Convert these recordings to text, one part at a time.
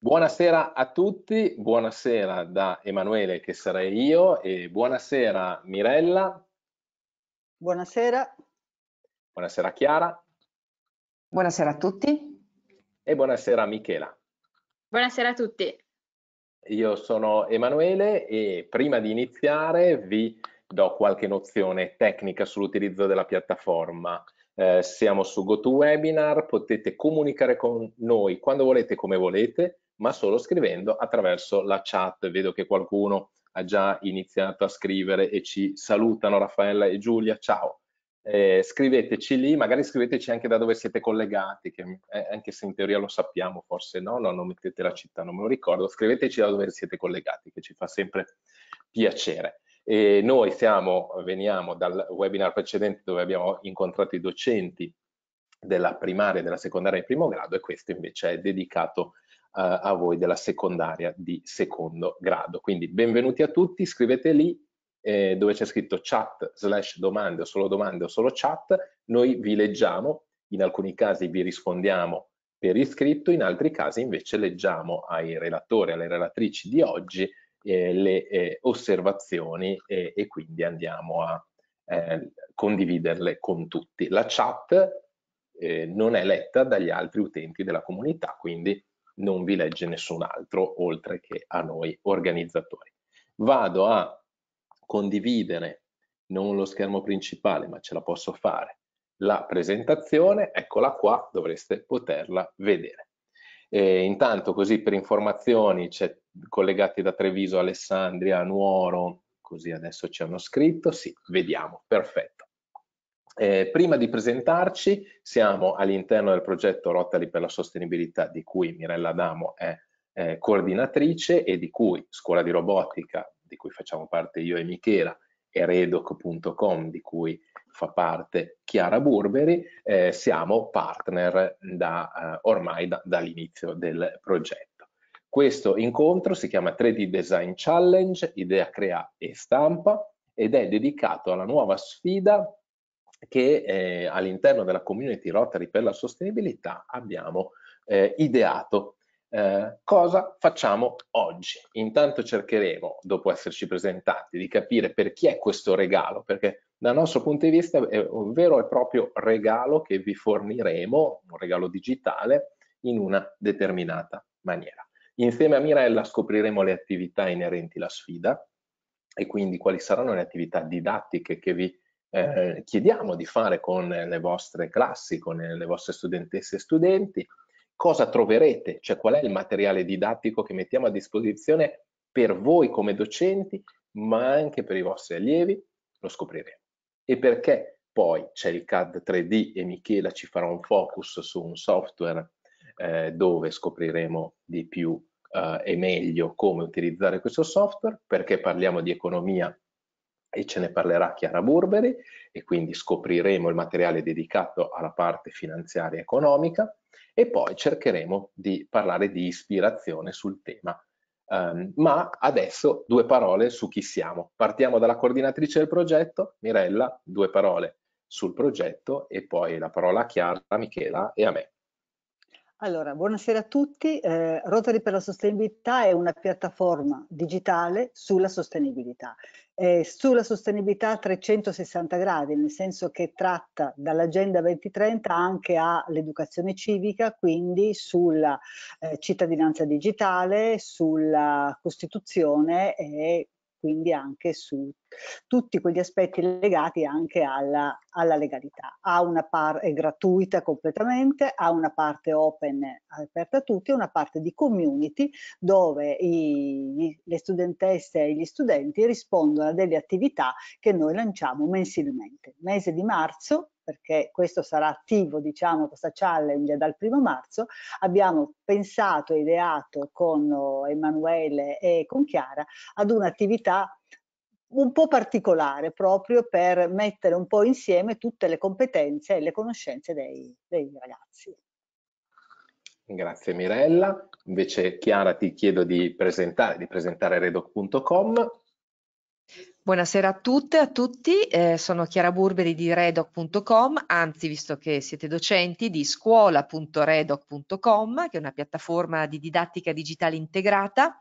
Buonasera a tutti, buonasera da Emanuele che sarei io e buonasera Mirella. Buonasera. Buonasera Chiara. Buonasera a tutti. E buonasera Michela. Buonasera a tutti. Io sono Emanuele e prima di iniziare vi do qualche nozione tecnica sull'utilizzo della piattaforma. Eh, siamo su GoToWebinar, potete comunicare con noi quando volete, come volete, ma solo scrivendo attraverso la chat. Vedo che qualcuno ha già iniziato a scrivere e ci salutano Raffaella e Giulia, ciao. Eh, scriveteci lì, magari scriveteci anche da dove siete collegati, che, eh, anche se in teoria lo sappiamo, forse no, no, non mettete la città, non me lo ricordo, scriveteci da dove siete collegati, che ci fa sempre piacere. E noi siamo, veniamo dal webinar precedente dove abbiamo incontrato i docenti della primaria, della secondaria e primo grado e questo invece è dedicato a eh, a voi della secondaria di secondo grado. Quindi benvenuti a tutti, scrivete lì eh, dove c'è scritto chat slash domande o solo domande o solo chat, noi vi leggiamo, in alcuni casi vi rispondiamo per iscritto, in altri casi invece leggiamo ai relatori, alle relatrici di oggi eh, le eh, osservazioni e quindi andiamo a eh, condividerle con tutti. La chat eh, non è letta dagli altri utenti della comunità, quindi non vi legge nessun altro oltre che a noi organizzatori. Vado a condividere non lo schermo principale, ma ce la posso fare, la presentazione, eccola qua, dovreste poterla vedere. E intanto così per informazioni c'è collegati da Treviso, Alessandria, Nuoro, così adesso ci hanno scritto, sì, vediamo, perfetto. Eh, prima di presentarci siamo all'interno del progetto Rotary per la Sostenibilità di cui Mirella Adamo è eh, coordinatrice e di cui Scuola di Robotica, di cui facciamo parte io e Michela, e redoc.com di cui fa parte Chiara Burberi, eh, siamo partner da, eh, ormai da, dall'inizio del progetto. Questo incontro si chiama 3D Design Challenge, idea, crea e stampa ed è dedicato alla nuova sfida che eh, all'interno della community Rotary per la sostenibilità abbiamo eh, ideato. Eh, cosa facciamo oggi? Intanto cercheremo, dopo esserci presentati, di capire per chi è questo regalo, perché dal nostro punto di vista è un vero e proprio regalo che vi forniremo, un regalo digitale, in una determinata maniera. Insieme a Mirella scopriremo le attività inerenti alla sfida e quindi quali saranno le attività didattiche che vi eh, chiediamo di fare con le vostre classi, con le vostre studentesse e studenti, cosa troverete, cioè qual è il materiale didattico che mettiamo a disposizione per voi come docenti, ma anche per i vostri allievi, lo scopriremo. E perché poi c'è il CAD 3D e Michela ci farà un focus su un software eh, dove scopriremo di più eh, e meglio come utilizzare questo software, perché parliamo di economia e ce ne parlerà Chiara Burberi e quindi scopriremo il materiale dedicato alla parte finanziaria e economica e poi cercheremo di parlare di ispirazione sul tema. Um, ma adesso due parole su chi siamo. Partiamo dalla coordinatrice del progetto, Mirella, due parole sul progetto e poi la parola a Chiara, a Michela e a me. Allora, buonasera a tutti. Eh, Rotary per la sostenibilità è una piattaforma digitale sulla sostenibilità. Eh, sulla sostenibilità a 360 gradi, nel senso che tratta dall'Agenda 2030 anche all'educazione civica, quindi sulla eh, cittadinanza digitale, sulla Costituzione e quindi anche su tutti quegli aspetti legati anche alla, alla legalità. Ha una parte gratuita completamente, ha una parte open eh, aperta a tutti, una parte di community dove i, le studentesse e gli studenti rispondono a delle attività che noi lanciamo mensilmente. Mese di marzo perché questo sarà attivo, diciamo, questa challenge dal primo marzo, abbiamo pensato e ideato con oh, Emanuele e con Chiara ad un'attività un po' particolare proprio per mettere un po' insieme tutte le competenze e le conoscenze dei, dei ragazzi. Grazie Mirella. Invece Chiara ti chiedo di presentare, di presentare redoc.com. Buonasera a tutte e a tutti, eh, sono Chiara Burberi di redoc.com, anzi visto che siete docenti di scuola.redoc.com che è una piattaforma di didattica digitale integrata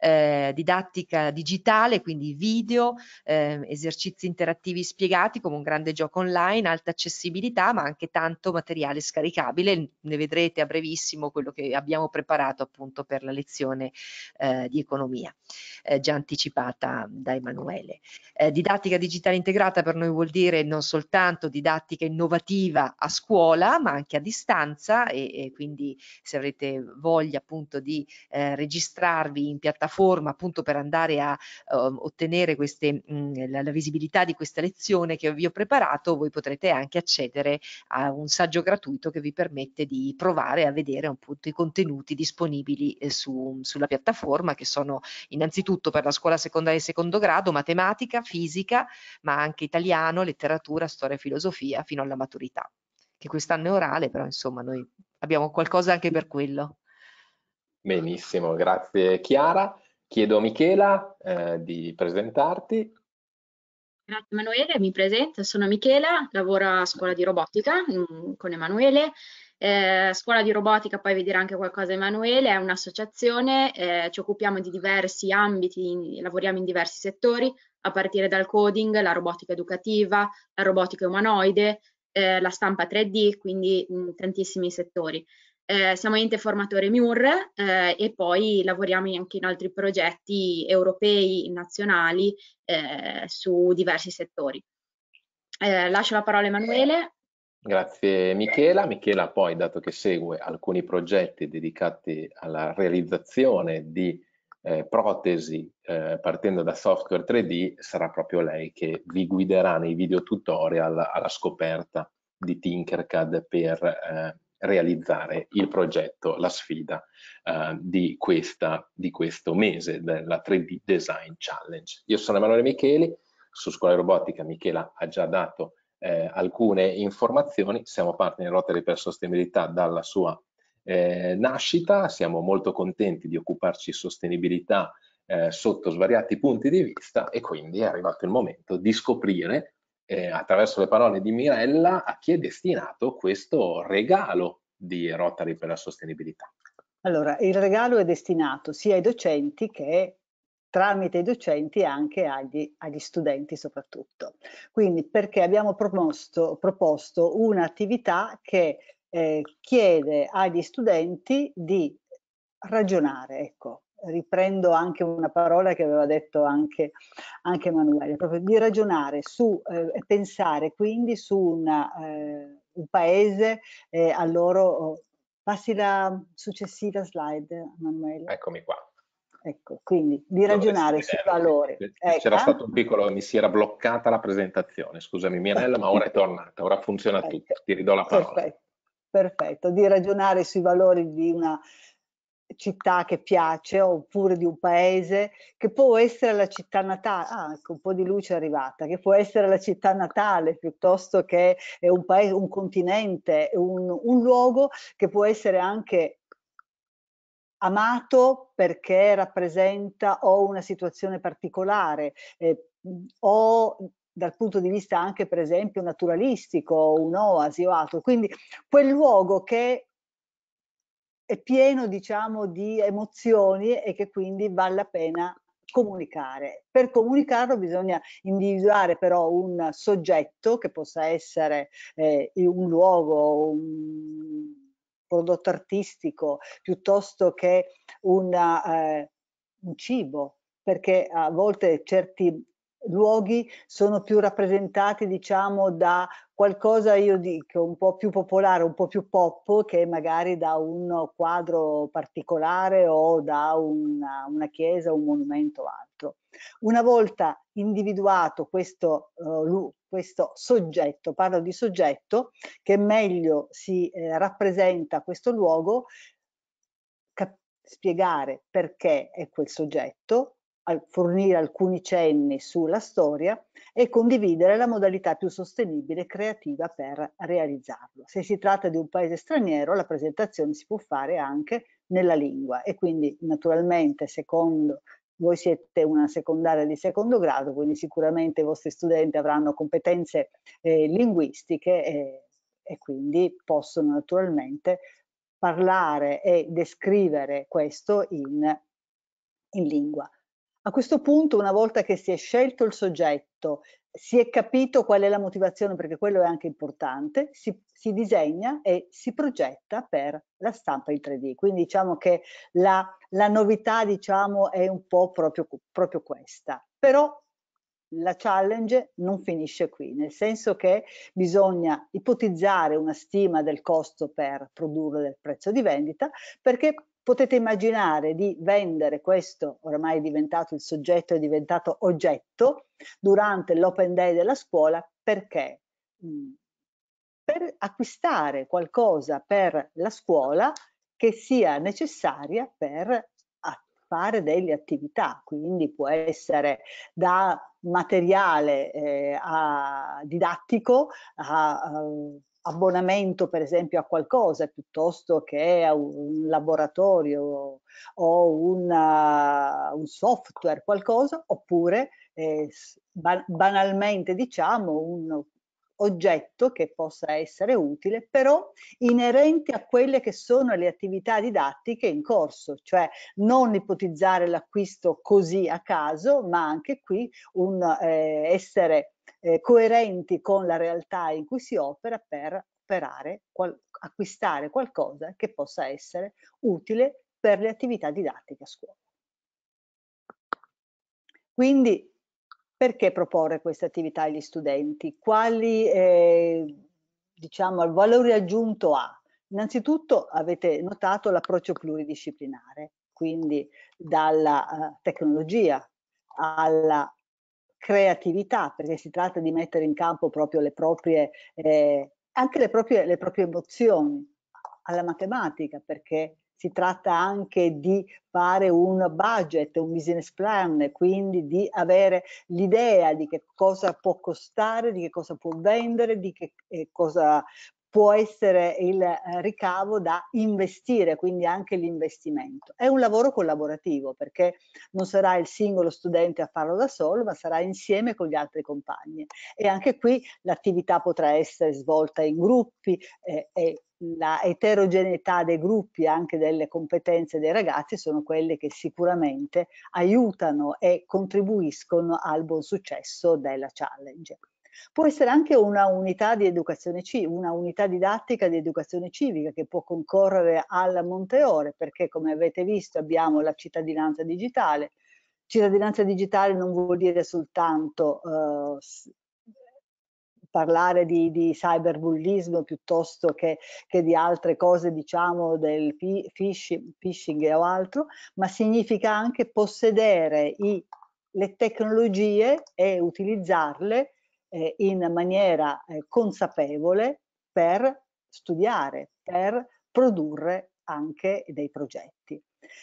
eh, didattica digitale, quindi video, eh, esercizi interattivi spiegati come un grande gioco online, alta accessibilità, ma anche tanto materiale scaricabile. Ne vedrete a brevissimo quello che abbiamo preparato appunto per la lezione eh, di economia, eh, già anticipata da Emanuele. Eh, didattica digitale integrata per noi vuol dire non soltanto didattica innovativa a scuola, ma anche a distanza e, e quindi se avrete voglia appunto di eh, registrarvi in piattaforma piattaforma appunto per andare a uh, ottenere queste, mh, mhmm, la, la, visibilità di questa lezione che vi ho preparato, voi potrete anche accedere a un saggio gratuito che vi permette di provare a vedere appunto i contenuti disponibili eh, su, sulla piattaforma che sono innanzitutto per la scuola secondaria e secondo grado matematica, fisica, ma anche italiano, letteratura, storia e filosofia fino alla maturità che quest'anno è orale, però insomma noi abbiamo qualcosa anche per quello. Benissimo, grazie Chiara. Chiedo a Michela eh, di presentarti. Grazie Emanuele, mi presento, sono Michela, lavoro a scuola di robotica mh, mm, con Emanuele. Eh, scuola di robotica, poi vi dirà anche qualcosa Emanuele, è un'associazione, eh, ci occupiamo di diversi ambiti, in, lavoriamo in diversi settori, a partire dal coding, la robotica educativa, la robotica umanoide, eh, la stampa 3D, quindi mh, mm, tantissimi settori eh, siamo ente formatore MUR eh, e poi lavoriamo anche in altri progetti europei, nazionali, eh, su diversi settori. Eh, lascio la parola a Emanuele. Grazie Michela. Michela poi, dato che segue alcuni progetti dedicati alla realizzazione di eh, protesi eh, partendo da software 3D, sarà proprio lei che vi guiderà nei video tutorial alla scoperta di Tinkercad per realizzare il progetto, la sfida eh, di, questa, di, questo mese della 3D Design Challenge. Io sono Emanuele Micheli, su Scuola Robotica Michela ha già dato eh, alcune informazioni, siamo partner in Rotary per Sostenibilità dalla sua eh, nascita, siamo molto contenti di occuparci di sostenibilità eh, sotto svariati punti di vista e quindi è arrivato il momento di scoprire eh, attraverso le parole di Mirella, a chi è destinato questo regalo di Rotary per la sostenibilità? Allora, il regalo è destinato sia ai docenti che tramite i docenti anche agli, agli studenti soprattutto. Quindi perché abbiamo proposto, proposto un'attività che eh, chiede agli studenti di ragionare, ecco, riprendo anche una parola che aveva detto anche, anche Emanuele, proprio di ragionare su, eh, pensare quindi su una, eh, un paese eh, a loro... Oh, passi la successiva slide, Emanuele. Eccomi qua. Ecco, quindi di ragionare sui valori. Eh, c'era eh, stato un piccolo, mi si era bloccata la presentazione, scusami Mirella, ma ora è tornata, ora funziona tutto, ti ridò la parola. Perfetto, perfetto. di ragionare sui valori di una città che piace oppure di un paese che può essere la città natale, ah, ecco un po' di luce è arrivata, che può essere la città natale piuttosto che eh, un paese, un continente, un, un luogo che può essere anche amato perché rappresenta o una situazione particolare eh, o dal punto di vista anche per esempio naturalistico, un'oasi o altro. Quindi quel luogo che è pieno diciamo di emozioni e che quindi vale la pena comunicare. Per comunicarlo bisogna individuare però un soggetto che possa essere eh, un luogo, un prodotto artistico piuttosto che una, eh, un cibo perché a volte certi luoghi sono più rappresentati diciamo da qualcosa io dico un po' più popolare, un po' più pop che magari da un quadro particolare o da una, una chiesa, un monumento o altro. Una volta individuato questo, uh, questo soggetto, parlo di soggetto, che meglio si eh, rappresenta questo luogo, spiegare perché è quel soggetto, fornire alcuni cenni sulla storia e condividere la modalità più sostenibile e creativa per realizzarlo. Se si tratta di un paese straniero, la presentazione si può fare anche nella lingua e quindi naturalmente secondo voi siete una secondaria di secondo grado, quindi sicuramente i vostri studenti avranno competenze eh, linguistiche eh, e quindi possono naturalmente parlare e descrivere questo in, in lingua. A questo punto, una volta che si è scelto il soggetto, si è capito qual è la motivazione, perché quello è anche importante, si, si disegna e si progetta per la stampa in 3D. Quindi diciamo che la, la novità diciamo, è un po' proprio, proprio questa. Però la challenge non finisce qui, nel senso che bisogna ipotizzare una stima del costo per produrre del prezzo di vendita, perché potete immaginare di vendere questo, ormai è diventato il soggetto, è diventato oggetto, durante l'open day della scuola, perché? Mm, per acquistare qualcosa per la scuola che sia necessaria per fare delle attività, quindi può essere da materiale eh, a didattico a, a abbonamento per esempio a qualcosa piuttosto che a un laboratorio o una, uh, un software, qualcosa, oppure eh, banalmente diciamo un oggetto che possa essere utile, però inerente a quelle che sono le attività didattiche in corso, cioè non ipotizzare l'acquisto così a caso, ma anche qui un eh, essere eh, coerenti con la realtà in cui si opera per operare, qual acquistare qualcosa che possa essere utile per le attività didattiche a scuola. Quindi perché proporre queste attività agli studenti? Quali, eh, diciamo, valore aggiunto ha? Innanzitutto avete notato l'approccio pluridisciplinare, quindi dalla eh, tecnologia alla creatività, perché si tratta di mettere in campo proprio le proprie, eh, anche le proprie, le proprie emozioni, alla matematica, perché si tratta anche di fare un budget, un business plan, quindi di avere l'idea di che cosa può costare, di che cosa può vendere, di che eh, cosa può essere il eh, ricavo da investire, quindi anche l'investimento. È un lavoro collaborativo perché non sarà il singolo studente a farlo da solo, ma sarà insieme con gli altri compagni. E anche qui l'attività potrà essere svolta in gruppi eh, e la eterogeneità dei gruppi, anche delle competenze dei ragazzi, sono quelle che sicuramente aiutano e contribuiscono al buon successo della challenge. Può essere anche una unità di educazione civica, una unità didattica di educazione civica che può concorrere al Monteore, perché come avete visto abbiamo la cittadinanza digitale. Cittadinanza digitale non vuol dire soltanto eh, parlare di, di cyberbullismo piuttosto che, che, di altre cose, diciamo, del phishing, phishing o altro, ma significa anche possedere i, le tecnologie e utilizzarle eh, in maniera eh, consapevole per studiare, per produrre anche dei progetti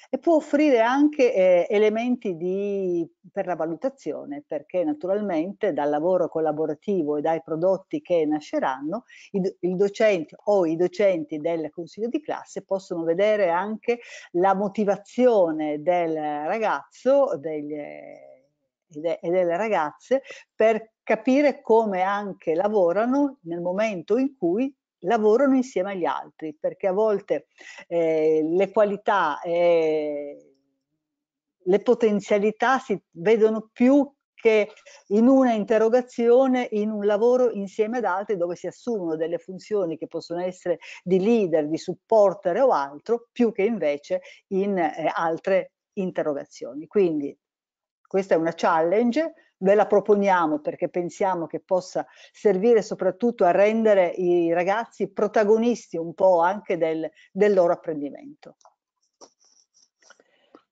e può offrire anche eh, elementi di, per la valutazione perché naturalmente dal lavoro collaborativo e dai prodotti che nasceranno il, il docente o i docenti del consiglio di classe possono vedere anche la motivazione del ragazzo, degli, e, de e delle ragazze per capire come anche lavorano nel momento in cui lavorano insieme agli altri, perché a volte eh, le qualità e le potenzialità si vedono più che in una interrogazione, in un lavoro insieme ad altri dove si assumono delle funzioni che possono essere di leader, di supporter o altro, più che invece in eh, altre interrogazioni. Quindi questa è una challenge, ve la proponiamo perché pensiamo che possa servire soprattutto a rendere i ragazzi protagonisti un po' anche del, del loro apprendimento.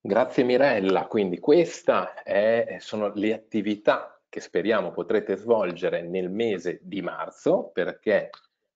Grazie Mirella, quindi queste sono le attività che speriamo potrete svolgere nel mese di marzo perché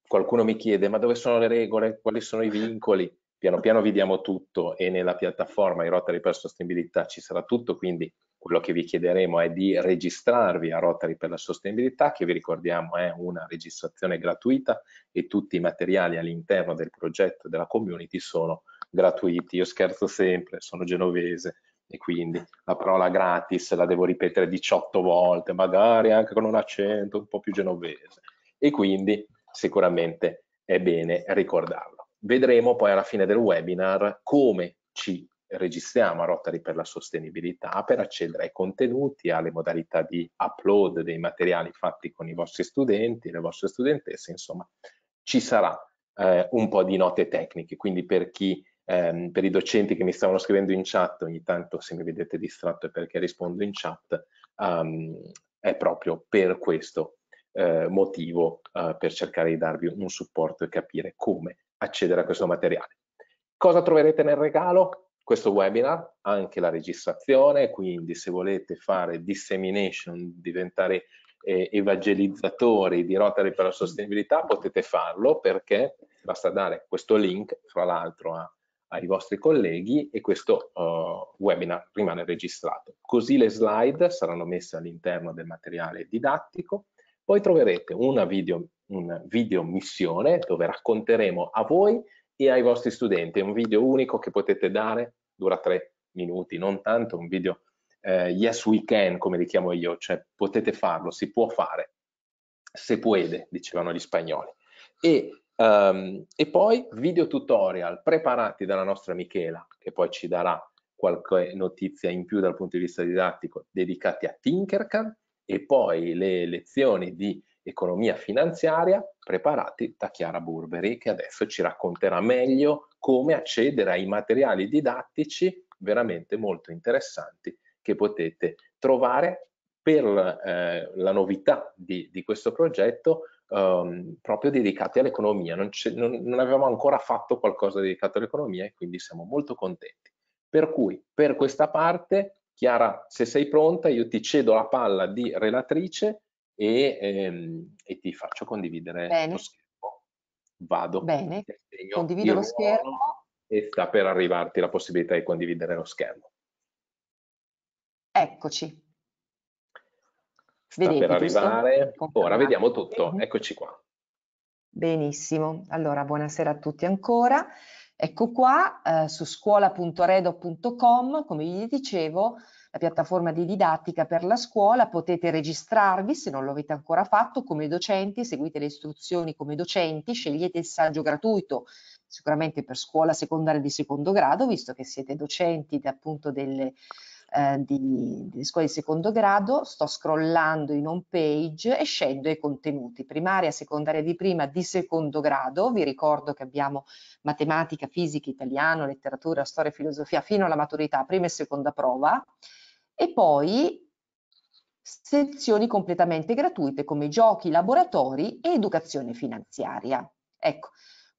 qualcuno mi chiede ma dove sono le regole, quali sono i vincoli, piano piano vi diamo tutto e nella piattaforma in Rotary per Sostenibilità ci sarà tutto, quindi quello che vi chiederemo è di registrarvi a Rotary per la sostenibilità, che vi ricordiamo è una registrazione gratuita e tutti i materiali all'interno del progetto della community sono gratuiti. Io scherzo sempre, sono genovese e quindi la parola gratis la devo ripetere 18 volte, magari anche con un accento un po' più genovese. E quindi sicuramente è bene ricordarlo. Vedremo poi alla fine del webinar come ci registriamo a Rotary per la sostenibilità per accedere ai contenuti, alle modalità di upload dei materiali fatti con i vostri studenti, le vostre studentesse, insomma ci sarà eh, un po' di note tecniche, quindi per chi ehm, per i docenti che mi stavano scrivendo in chat, ogni tanto se mi vedete distratto è perché rispondo in chat, um, è proprio per questo eh, motivo eh, per cercare di darvi un supporto e capire come accedere a questo materiale. Cosa troverete nel regalo? questo webinar, anche la registrazione, quindi se volete fare dissemination, diventare eh, evangelizzatori di Rotary per la sostenibilità, potete farlo perché basta dare questo link, fra l'altro, ai vostri colleghi e questo uh, webinar rimane registrato. Così le slide saranno messe all'interno del materiale didattico, poi troverete una video, una video missione dove racconteremo a voi e ai vostri studenti. È un video unico che potete dare, dura tre minuti, non tanto, un video eh, yes we can, come li chiamo io, cioè potete farlo, si può fare, se puede, dicevano gli spagnoli. E, um, e poi video tutorial preparati dalla nostra Michela, che poi ci darà qualche notizia in più dal punto di vista didattico, dedicati a Tinkercad, e poi le lezioni di Economia finanziaria preparati da Chiara Burberi che adesso ci racconterà meglio come accedere ai materiali didattici veramente molto interessanti che potete trovare per eh, la novità di, di questo progetto ehm, proprio dedicati all'economia. Non, non, non avevamo ancora fatto qualcosa dedicato all'economia e quindi siamo molto contenti. Per cui per questa parte, Chiara, se sei pronta, io ti cedo la palla di relatrice e, ehm, e ti faccio condividere Bene. lo schermo. Vado. Bene, condivido lo schermo. E sta per arrivarti la possibilità di condividere lo schermo. Eccoci. Sta Vedete, per arrivare. Ora vediamo tutto. Eccoci qua. Benissimo. Allora, buonasera a tutti ancora. Ecco qua eh, su scuola.redo.com, come vi dicevo, la piattaforma di didattica per la scuola, potete registrarvi se non lo avete ancora fatto come docenti, seguite le istruzioni come docenti, scegliete il saggio gratuito sicuramente per scuola secondaria di secondo grado, visto che siete docenti appunto delle eh, di, di scuola di secondo grado, sto scrollando in home page e scendo ai contenuti, primaria, secondaria di prima, di secondo grado, vi ricordo che abbiamo matematica, fisica, italiano, letteratura, storia e filosofia fino alla maturità, prima e seconda prova, e poi sezioni completamente gratuite come giochi, laboratori e educazione finanziaria. Ecco,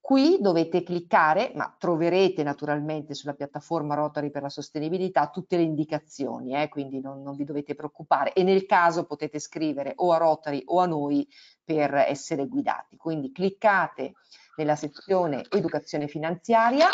Qui dovete cliccare, ma troverete naturalmente sulla piattaforma Rotary per la sostenibilità tutte le indicazioni, eh, quindi non, non, vi dovete preoccupare e nel caso potete scrivere o a Rotary o a noi per essere guidati. Quindi cliccate nella sezione educazione finanziaria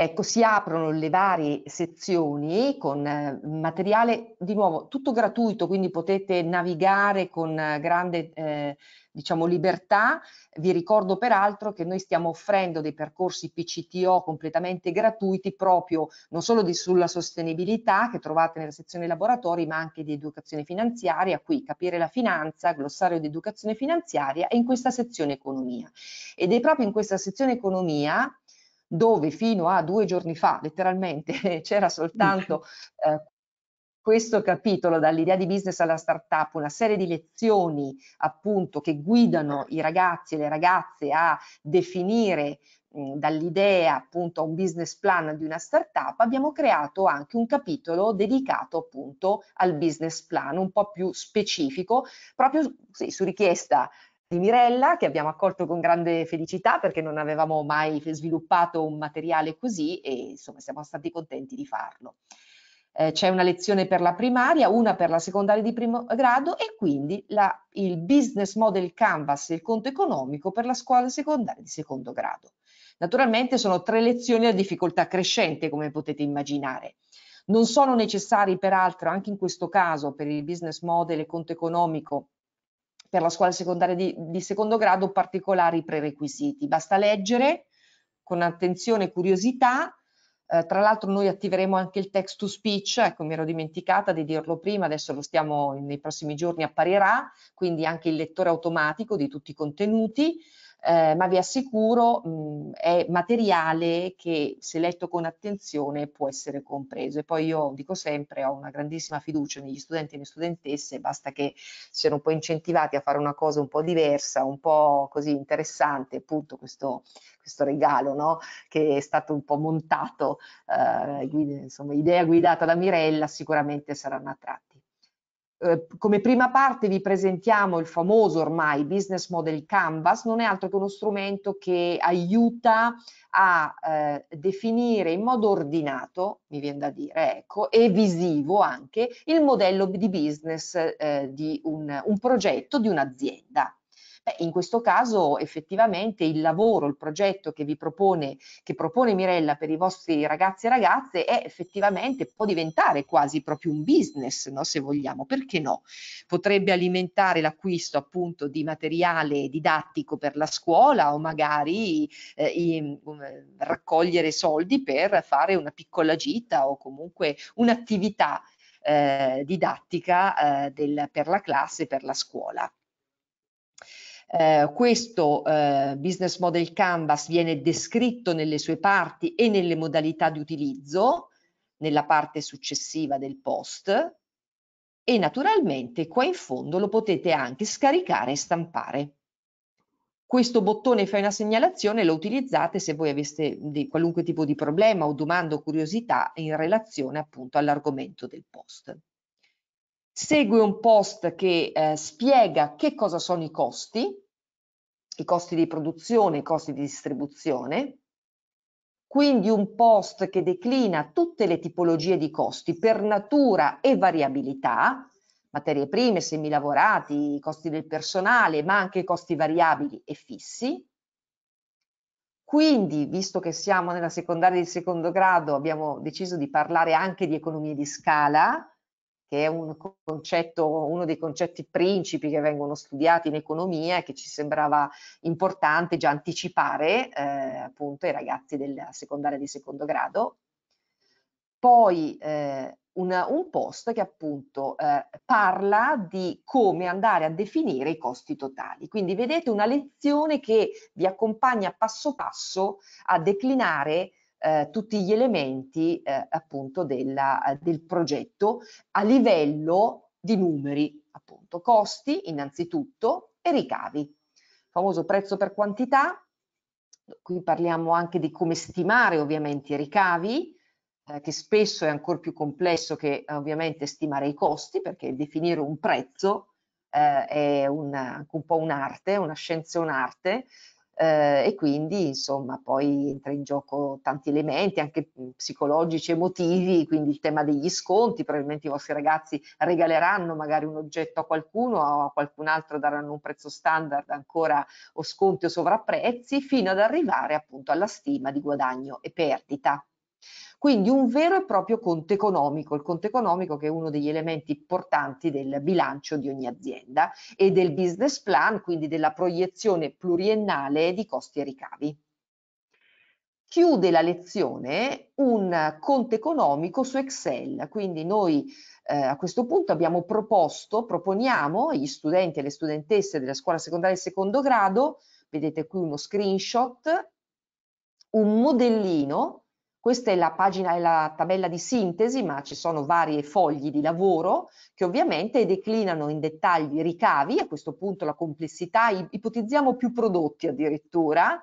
Ecco, si aprono le varie sezioni con eh, materiale di nuovo tutto gratuito, quindi potete navigare con eh, grande eh, diciamo, libertà. Vi ricordo peraltro che noi stiamo offrendo dei percorsi PCTO completamente gratuiti proprio non solo di, sulla sostenibilità che trovate nella sezione laboratori, ma anche di educazione finanziaria, qui capire la finanza, glossario di educazione finanziaria e in questa sezione economia. Ed è proprio in questa sezione economia dove fino a due giorni fa letteralmente c'era soltanto eh, questo capitolo dall'idea di business alla startup, una serie di lezioni appunto che guidano i ragazzi e le ragazze a definire mm, dall'idea appunto a un business plan di una startup, abbiamo creato anche un capitolo dedicato appunto al business plan, un po' più specifico, proprio sì, su richiesta di Mirella che abbiamo accolto con grande felicità perché non avevamo mai sviluppato un materiale così e insomma siamo stati contenti di farlo. Eh, c'è una lezione per la primaria, una per la secondaria di primo grado e quindi la, il business model canvas, il conto economico per la scuola secondaria di secondo grado. Naturalmente sono tre lezioni a difficoltà crescente come potete immaginare. Non sono necessari peraltro anche in questo caso per il business model e conto economico per la scuola secondaria di, di secondo grado particolari prerequisiti. Basta leggere con attenzione e curiosità eh, tra l'altro noi attiveremo anche il text to speech, ecco mi ero dimenticata di dirlo prima, adesso lo stiamo nei prossimi giorni apparirà, quindi anche il lettore automatico di tutti i contenuti eh, ma vi assicuro mh, è materiale che se letto con attenzione può essere compreso e poi io dico sempre ho una grandissima fiducia negli studenti e nelle studentesse basta che siano un po' incentivati a fare una cosa un po' diversa un po' così interessante appunto questo, questo regalo no? che è stato un po' montato eh, insomma idea guidata da Mirella sicuramente sarà una tratta eh, come prima parte vi presentiamo il famoso ormai business model canvas, non è altro che uno strumento che aiuta a eh, definire in modo ordinato, mi viene da dire, ecco, e visivo anche il modello di business eh, di un, un progetto, di un'azienda. Eh, in questo caso effettivamente il lavoro, il progetto che vi propone, che propone Mirella per i vostri ragazzi e ragazze è effettivamente può diventare quasi proprio un business, no? se vogliamo, perché no? Potrebbe alimentare l'acquisto appunto di materiale didattico per la scuola o magari eh, in, um, mm, eh, raccogliere soldi per fare una piccola gita o comunque un'attività eh, didattica eh, del, per la classe, per la scuola. Eh, questo eh, business model canvas viene descritto nelle sue parti e nelle modalità di utilizzo nella parte successiva del post e naturalmente qua in fondo lo potete anche scaricare e stampare. Questo bottone fai una segnalazione lo utilizzate se voi aveste qualunque tipo di problema o domanda o curiosità in relazione appunto all'argomento del post segue un post che eh, spiega che cosa sono i costi, i costi di produzione, i costi di distribuzione, quindi un post che declina tutte le tipologie di costi per natura e variabilità, materie prime, semilavorati, costi del personale, ma anche costi variabili e fissi. Quindi, visto che siamo nella secondaria di secondo grado, abbiamo deciso di parlare anche di economie di scala, che è un concetto, uno dei concetti principi che vengono studiati in economia e che ci sembrava importante già anticipare eh, appunto ai ragazzi della secondaria di secondo grado. Poi eh, un, un, post che appunto eh, parla di come andare a definire i costi totali. Quindi vedete una lezione che vi accompagna passo passo a declinare eh, tutti gli elementi eh, appunto della, eh, del progetto a livello di numeri, appunto costi innanzitutto e ricavi. Famoso prezzo per quantità, qui parliamo anche di come stimare ovviamente i ricavi, eh, che spesso è ancora più complesso che ovviamente stimare i costi, perché definire un prezzo eh, è un, un po' un'arte, una scienza e un'arte, eh, e quindi insomma poi entra in gioco tanti elementi anche mhmm, psicologici, emotivi, quindi il tema degli sconti, probabilmente i vostri ragazzi regaleranno magari un oggetto a qualcuno o a qualcun altro daranno un prezzo standard ancora o sconti o sovrapprezzi fino ad arrivare appunto alla stima di guadagno e perdita. Quindi un vero e proprio conto economico, il conto economico che è uno degli elementi importanti del bilancio di ogni azienda e del business plan, quindi della proiezione pluriennale di costi e ricavi chiude la lezione un conto economico su Excel, quindi noi eh, a questo punto abbiamo proposto, proponiamo agli studenti e alle studentesse della scuola secondaria di secondo grado, vedete qui uno screenshot, un modellino questa è la pagina, e la tabella di sintesi, ma ci sono varie fogli di lavoro che ovviamente declinano in dettagli i ricavi, a questo punto la complessità, ipotizziamo più prodotti addirittura,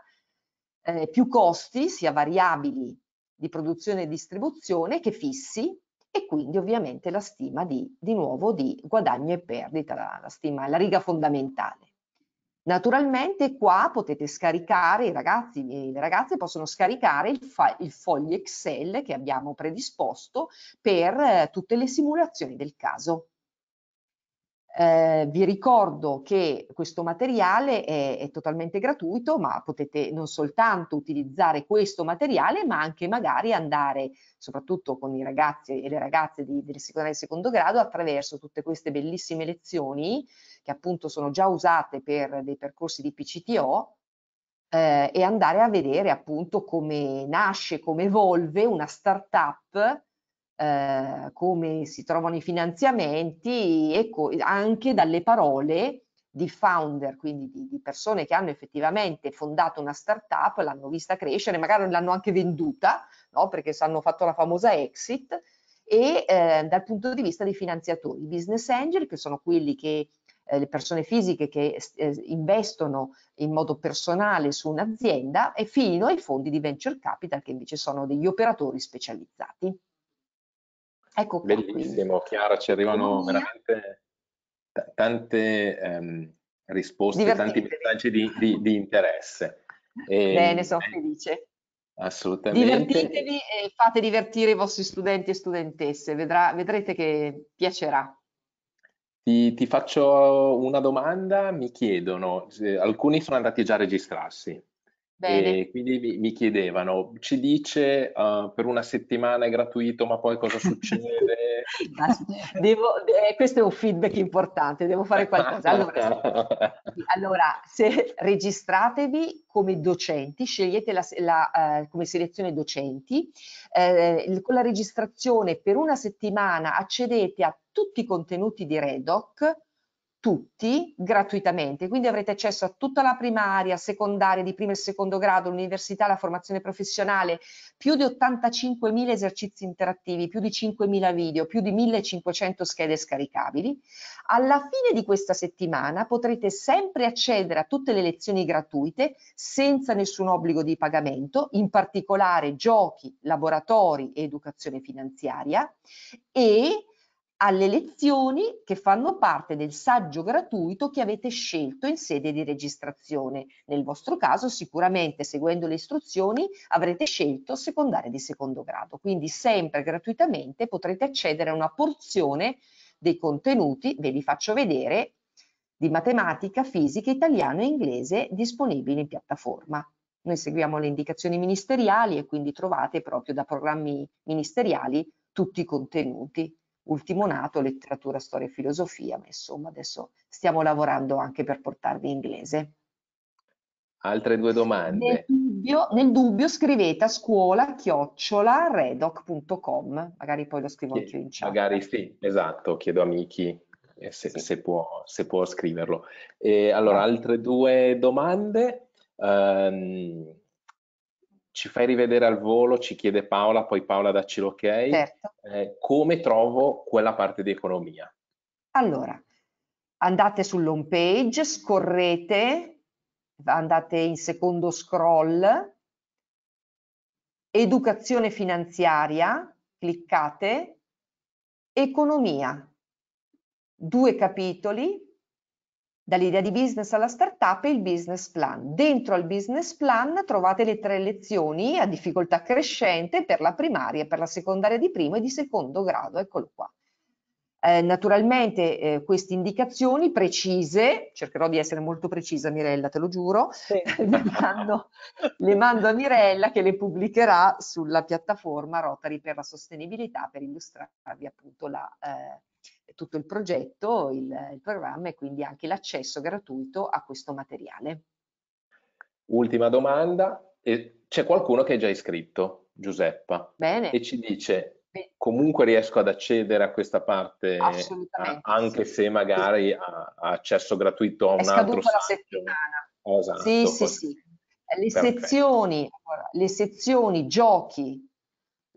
eh, più costi, sia variabili di produzione e distribuzione che fissi, e quindi ovviamente la stima di, di nuovo di guadagno e perdita, la, la stima, la riga fondamentale. Naturalmente qua potete scaricare, i ragazzi e le ragazze possono scaricare il, il foglio Excel che abbiamo predisposto per eh, tutte le simulazioni del caso. Eh, vi ricordo che questo materiale è, è totalmente gratuito, ma potete non soltanto utilizzare questo materiale, ma anche magari andare, soprattutto con i ragazzi e le ragazze di, del secondario e secondo grado, attraverso tutte queste bellissime lezioni che appunto sono già usate per dei percorsi di PCTO eh, e andare a vedere appunto come nasce, come evolve una startup, eh, come si trovano i finanziamenti e anche dalle parole di founder, quindi di, di, persone che hanno effettivamente fondato una startup, l'hanno vista crescere, magari l'hanno anche venduta, no? perché hanno fatto la famosa exit, e eh, dal punto di vista dei finanziatori, i business angel, che sono quelli che eh, le persone fisiche che eh, investono in modo personale su un'azienda e fino ai fondi di venture capital che invece sono degli operatori specializzati. Ecco qua, Bellissimo, quindi. Chiara, ci arrivano veramente t- tante ehm, risposte, tanti messaggi di, di, di interesse. E, Bene, sono felice. Assolutamente. Divertitevi e fate divertire i vostri studenti e studentesse, Vedrà, vedrete che piacerà. Ti, ti faccio una domanda, mi chiedono, alcuni sono andati già a registrarsi Bene. e quindi mi, mi chiedevano, ci dice eh, per una settimana è gratuito, ma poi cosa succede? devo, eh, questo è un feedback importante, devo fare qualcosa. Allora, allora se registratevi come docenti, scegliete la, la, eh, come selezione docenti, eh, con la registrazione per una settimana accedete a tutti i contenuti di Redoc, tutti gratuitamente, quindi avrete accesso a tutta la primaria, secondaria, di primo e secondo grado, l'università, la formazione professionale, più di 85.000 esercizi interattivi, più di 5.000 video, più di 1.500 schede scaricabili. Alla fine di questa settimana potrete sempre accedere a tutte le lezioni gratuite senza nessun obbligo di pagamento, in particolare giochi, laboratori e educazione finanziaria e alle lezioni che fanno parte del saggio gratuito che avete scelto in sede di registrazione. Nel vostro caso sicuramente seguendo le istruzioni avrete scelto secondaria di secondo grado, quindi sempre gratuitamente potrete accedere a una porzione dei contenuti, ve li faccio vedere, di matematica, fisica, italiano e inglese disponibili in piattaforma. Noi seguiamo le indicazioni ministeriali e quindi trovate proprio da programmi ministeriali tutti i contenuti ultimo nato letteratura, storia e filosofia, ma insomma adesso stiamo lavorando anche per portarvi inglese. Altre due domande. Nel dubbio, nel dubbio scrivete a scuola chiocciola redoc.com, magari poi lo scrivo sì, anch'io in chat. Magari sì, esatto, chiedo a Miki eh, se, sì. se, può, se, può, scriverlo. E allora, altre due domande. Um, ci fai rivedere al volo, ci chiede Paola, poi Paola dacci l'ok, certo. eh, come trovo quella parte di economia? Allora, andate sull'home page, scorrete, andate in secondo scroll, educazione finanziaria, cliccate, economia, due capitoli, dall'idea di business alla startup e il business plan. Dentro al business plan trovate le tre lezioni a difficoltà crescente per la primaria, per la secondaria di primo e di secondo grado, eccolo qua. Eh, naturalmente eh, queste indicazioni precise, cercherò di essere molto precisa Mirella, te lo giuro, sì. le, mando, le mando a Mirella che le pubblicherà sulla piattaforma Rotary per la sostenibilità per illustrarvi appunto la, eh, tutto il progetto, il, il programma e quindi anche l'accesso gratuito a questo materiale. Ultima domanda, c'è qualcuno che è già iscritto, Giuseppa, Bene. e ci dice comunque riesco ad accedere a questa parte eh, anche sì. se magari ha accesso gratuito a un è altro sito. la settimana. Esatto, sì, sì, sì. Le sezioni, le sezioni, giochi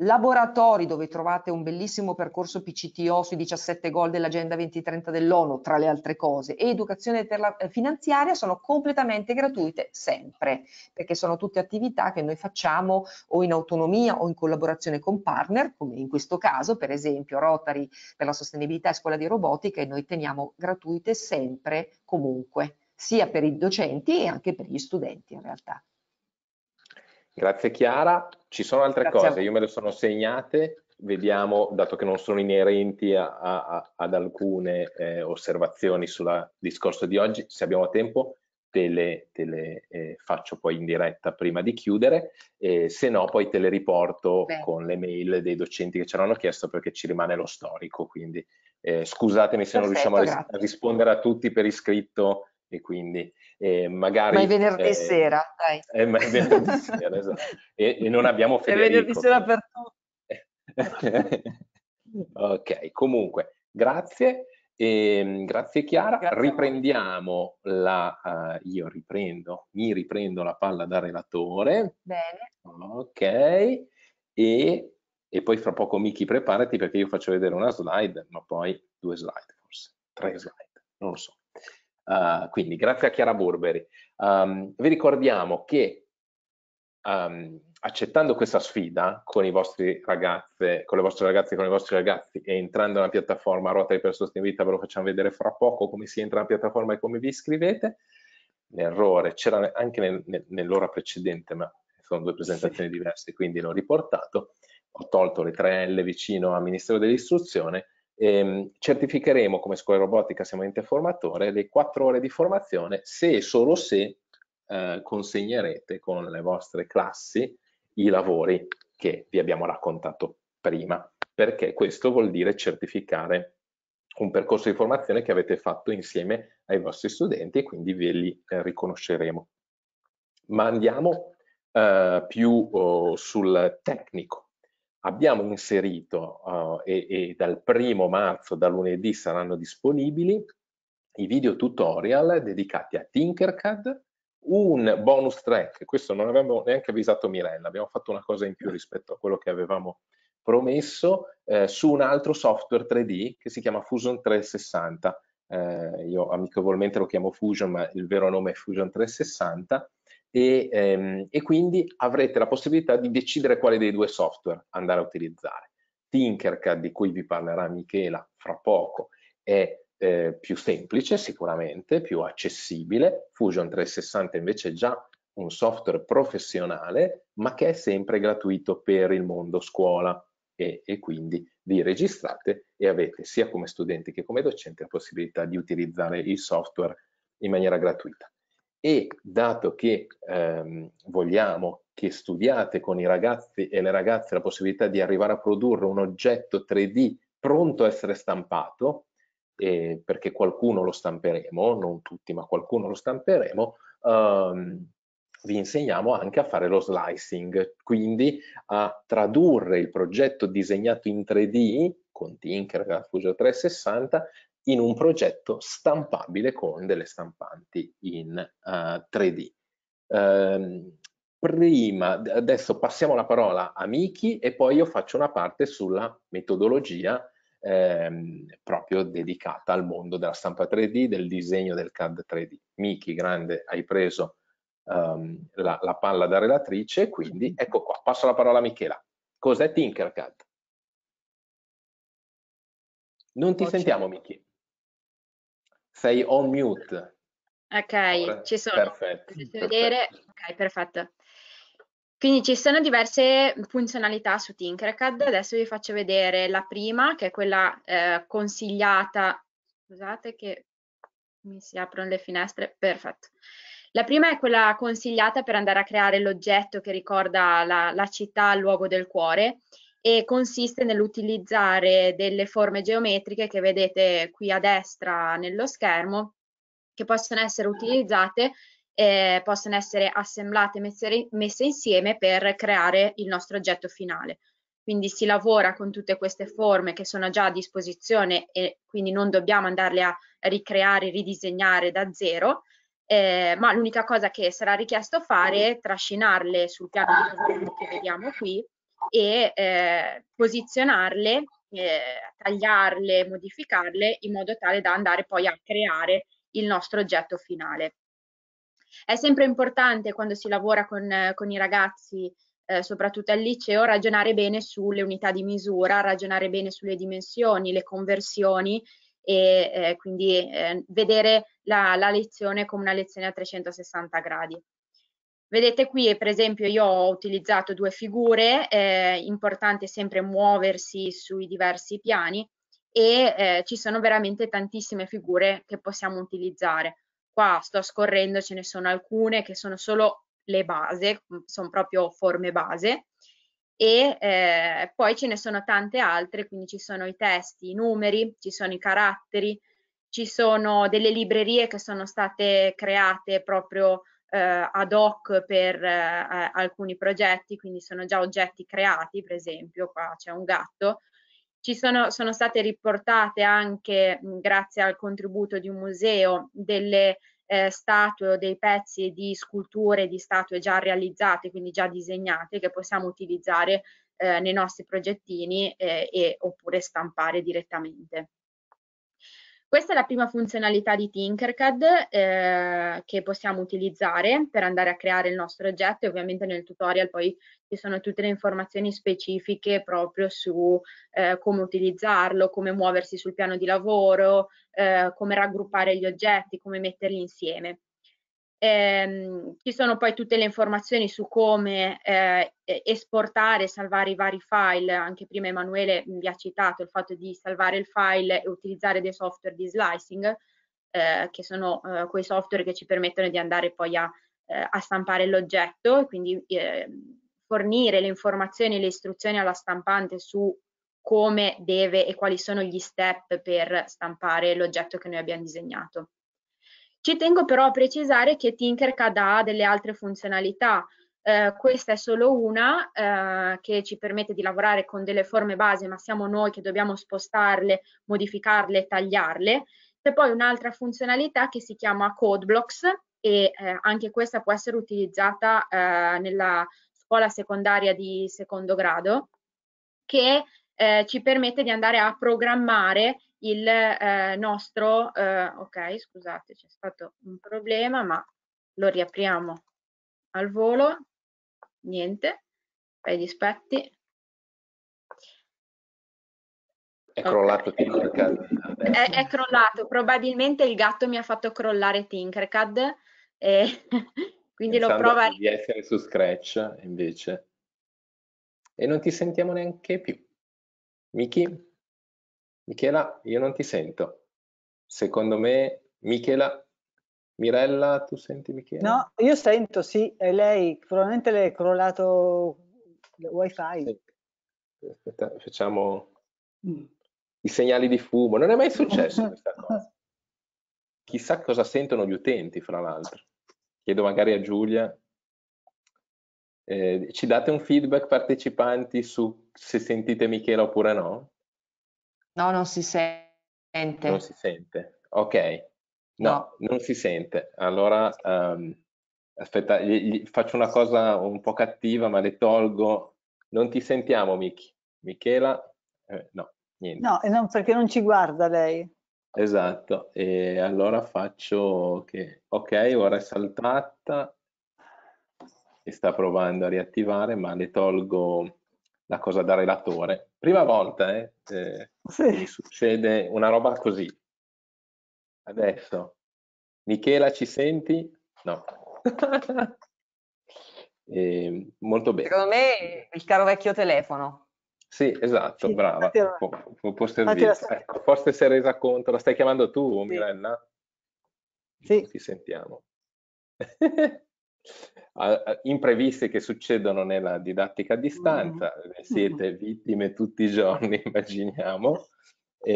laboratori dove trovate un bellissimo percorso PCTO sui 17 gol dell'Agenda 2030 dell'ONU, tra le altre cose, e educazione la, eh, finanziaria sono completamente gratuite sempre, perché sono tutte attività che noi facciamo o in autonomia o in collaborazione con partner, come in questo caso per esempio Rotary per la sostenibilità e scuola di robotica e noi teniamo gratuite sempre, comunque, sia per i docenti e anche per gli studenti in realtà. Grazie Chiara. Ci sono altre Grazie cose, io me le sono segnate, vediamo, dato che non sono inerenti a, a, ad alcune eh, osservazioni sul discorso di oggi, se abbiamo tempo te le, te le eh, faccio poi in diretta prima di chiudere, eh, se no poi te le riporto Beh. con le mail dei docenti che ce l'hanno chiesto perché ci rimane lo storico, quindi eh, scusatemi se Perfetto, non riusciamo a, a rispondere a tutti per iscritto e quindi eh, magari... Ma è venerdì eh, sera, dai. Eh, ma è venerdì sera, esatto. E, e, non abbiamo Federico. È venerdì sera per tutti. ok, comunque, grazie. E, ehm, grazie Chiara, grazie. riprendiamo la, uh, io riprendo, mi riprendo la palla da relatore. Bene. Ok, e, e poi fra poco Miki preparati perché io faccio vedere una slide, ma poi due slide forse, tre slide, non lo so. Uh, quindi grazie a Chiara Burberi. Um, vi ricordiamo che um, accettando questa sfida con i vostri ragazze, con le vostre ragazze, con i vostri ragazzi e entrando nella piattaforma Rotary per Sostenibilità, ve lo facciamo vedere fra poco come si entra nella piattaforma e come vi iscrivete. L'errore c'era anche nel, nel, nell'ora precedente, ma sono due presentazioni diverse, quindi l'ho riportato. Ho tolto le tre L vicino al Ministero dell'Istruzione ehm, certificheremo come scuola robotica Semamente Formatore le quattro ore di formazione se e solo se eh, consegnerete con le vostre classi i lavori che vi abbiamo raccontato prima, perché questo vuol dire certificare un percorso di formazione che avete fatto insieme ai vostri studenti e quindi ve li eh, riconosceremo. Ma andiamo eh, più oh, sul tecnico abbiamo inserito uh, e, e, dal primo marzo, da lunedì, saranno disponibili i video tutorial dedicati a Tinkercad, un bonus track, questo non avevamo neanche avvisato Mirella, abbiamo fatto una cosa in più rispetto a quello che avevamo promesso, eh, su un altro software 3D che si chiama Fusion 360, eh, io amichevolmente lo chiamo Fusion, ma il vero nome è Fusion 360, e, ehm, e quindi avrete la possibilità di decidere quale dei due software andare a utilizzare. Tinkercad, di cui vi parlerà Michela fra poco, è eh, più semplice sicuramente, più accessibile, Fusion 360 invece è già un software professionale ma che è sempre gratuito per il mondo scuola e, e quindi vi registrate e avete sia come studenti che come docenti la possibilità di utilizzare il software in maniera gratuita e dato che ehm, vogliamo che studiate con i ragazzi e le ragazze la possibilità di arrivare a produrre un oggetto 3D pronto a essere stampato, eh, perché qualcuno lo stamperemo, non tutti, ma qualcuno lo stamperemo, ehm, vi insegniamo anche a fare lo slicing, quindi a tradurre il progetto disegnato in 3D con Tinkercad, Fusion 360 in un progetto stampabile con delle stampanti in uh, 3D. Um, prima, adesso passiamo la parola a Miki e poi io faccio una parte sulla metodologia ehm, proprio dedicata al mondo della stampa 3D, del disegno del CAD 3D. Miki, grande, hai preso um, la, la, palla da relatrice, quindi ecco qua, passo la parola a Michela. Cos'è Tinkercad? Non ti sentiamo, Miki. Sei on mute. Ok, Ora. ci sono. Perfetto. Perfetto. Ok, perfetto. Quindi ci sono diverse funzionalità su Tinkercad, adesso vi faccio vedere la prima che è quella eh, consigliata, scusate che mi si aprono le finestre, perfetto. La prima è quella consigliata per andare a creare l'oggetto che ricorda la, la città, il luogo del cuore e consiste nell'utilizzare delle forme geometriche che vedete qui a destra nello schermo che possono essere utilizzate eh, possono essere assemblate messe, messe insieme per creare il nostro oggetto finale. Quindi si lavora con tutte queste forme che sono già a disposizione e quindi non dobbiamo andarle a ricreare, ridisegnare da zero, eh, ma l'unica cosa che sarà richiesto fare è trascinarle sul piano di lavoro che vediamo qui e eh, posizionarle, eh, tagliarle, modificarle in modo tale da andare poi a creare il nostro oggetto finale. È sempre importante quando si lavora con, con i ragazzi, eh, soprattutto al liceo, ragionare bene sulle unità di misura, ragionare bene sulle dimensioni, le conversioni e eh, quindi eh, vedere la, la lezione come una lezione a 360 gradi. Vedete qui per esempio io ho utilizzato due figure, eh, importante sempre muoversi sui diversi piani e eh, ci sono veramente tantissime figure che possiamo utilizzare. Qua sto scorrendo, ce ne sono alcune che sono solo le base, sono proprio forme base e eh, poi ce ne sono tante altre, quindi ci sono i testi, i numeri, ci sono i caratteri, ci sono delle librerie che sono state create proprio eh, ad hoc per eh, alcuni progetti, quindi sono già oggetti creati, per esempio qua c'è un gatto. Ci sono, sono state riportate anche, grazie al contributo di un museo, delle eh, statue o dei pezzi di sculture, di statue già realizzate, quindi già disegnate, che possiamo utilizzare eh, nei nostri progettini eh, e, oppure stampare direttamente. Questa è la prima funzionalità di Tinkercad eh, che possiamo utilizzare per andare a creare il nostro oggetto e ovviamente nel tutorial poi ci sono tutte le informazioni specifiche proprio su eh, come utilizzarlo, come muoversi sul piano di lavoro, eh, come raggruppare gli oggetti, come metterli insieme. Ehm, ci sono poi tutte le informazioni su come eh, esportare e salvare i vari file, anche prima Emanuele vi ha citato il fatto di salvare il file e utilizzare dei software di slicing, eh, che sono eh, quei software che ci permettono di andare poi a, eh, a stampare l'oggetto e quindi ehm, fornire le informazioni e le istruzioni alla stampante su come deve e quali sono gli step per stampare l'oggetto che noi abbiamo disegnato. Ci tengo però a precisare che Tinkercad ha delle altre funzionalità, eh, questa è solo una eh, che ci permette di lavorare con delle forme base, ma siamo noi che dobbiamo spostarle, modificarle, tagliarle. C'è poi un'altra funzionalità che si chiama CodeBlocks e eh, anche questa può essere utilizzata eh, nella scuola secondaria di secondo grado, che eh, ci permette di andare a programmare il eh, nostro, eh, ok scusate c'è stato un problema ma lo riapriamo al volo, niente, per gli spetti. È okay. crollato Tinkercad. È, è, crollato, probabilmente il gatto mi ha fatto crollare Tinkercad e quindi Pensando lo prova. Di essere su Scratch invece. E non ti sentiamo neanche più. Miki? Michela, io non ti sento. Secondo me, Michela, Mirella, tu senti Michela? No, io sento, sì, è lei, probabilmente le è crollato il wifi. Sì. Aspetta, facciamo mm. i segnali di fumo. Non è mai successo questa cosa. Chissà cosa sentono gli utenti, fra l'altro. Chiedo magari a Giulia. Eh, ci date un feedback partecipanti su se sentite Michela oppure no? No, non si sente. Non si sente. Ok. No, no. non si sente. Allora, um, aspetta, gli, gli faccio una cosa un po' cattiva, ma le tolgo. Non ti sentiamo, Mich Michela? Eh, no, niente. No, non, perché non ci guarda lei. Esatto, e allora faccio che, ok, ora è saltata e sta provando a riattivare, ma le tolgo la cosa da relatore prima volta eh, eh, sì. mi succede una roba così. Adesso, Michela, ci senti? No. eh, molto bene. Secondo me il caro vecchio telefono. Sì, esatto, sì, brava. Può, Ecco, forse si è resa conto, la stai chiamando tu, sì. Mirella? Sì. Ti sentiamo. imprevisti che succedono nella didattica a distanza, ne mm-hmm. eh, siete mm-hmm. vittime tutti i giorni, immaginiamo, e,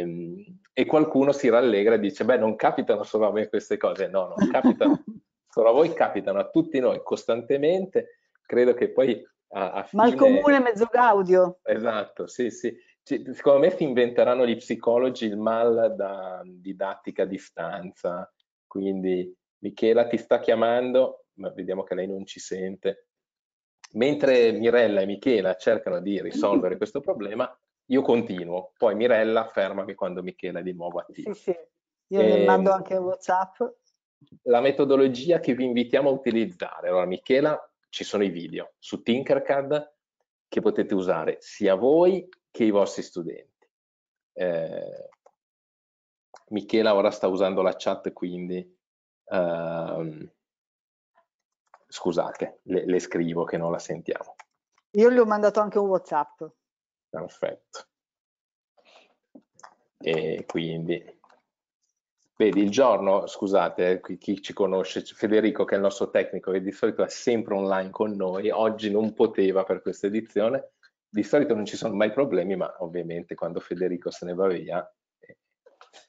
ehm, e, qualcuno si rallegra e dice, beh, non capitano solo a me queste cose, no, non capitano solo a voi, capitano a tutti noi costantemente, credo che poi... A, a fine... Ma il comune mezzo gaudio. Esatto, sì, sì. Ci, secondo me si inventeranno gli psicologi il mal da didattica a distanza, quindi Michela ti sta chiamando, ma vediamo che lei non ci sente. Mentre Mirella e Michela cercano di risolvere questo problema, io continuo, poi Mirella fermami quando Michela è di nuovo attiva. Sì, sì, io le ehm, mando anche WhatsApp. La metodologia che vi invitiamo a utilizzare, allora Michela, ci sono i video su Tinkercad che potete usare sia voi che i vostri studenti. Eh... Michela ora sta usando la chat, quindi Ehm, scusate, le, le, scrivo che non la sentiamo. Io gli ho mandato anche un WhatsApp. Perfetto. E quindi, vedi, il giorno, scusate, eh, chi ci conosce, Federico che è il nostro tecnico, che di solito è sempre online con noi, oggi non poteva per questa edizione, di solito non ci sono mai problemi, ma ovviamente quando Federico se ne va via eh,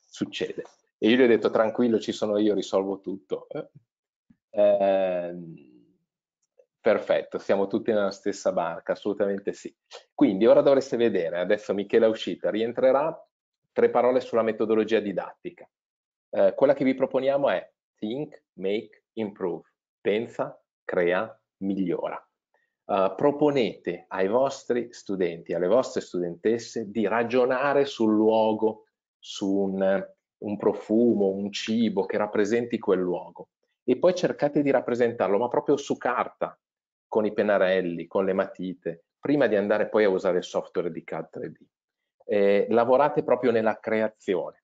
succede. E io gli ho detto tranquillo, ci sono io, risolvo tutto. Eh, perfetto, siamo tutti nella stessa barca, assolutamente sì. Quindi ora dovreste vedere, adesso Michela è uscita, rientrerà tre parole sulla metodologia didattica. Eh, quella che vi proponiamo è think, make, improve, pensa, crea, migliora. Uh, proponete ai vostri studenti, alle vostre studentesse di ragionare sul luogo, su un, un profumo, un cibo che rappresenti quel luogo e poi cercate di rappresentarlo, ma proprio su carta, con i pennarelli, con le matite, prima di andare poi a usare il software di CAD 3D. Eh, lavorate proprio nella creazione,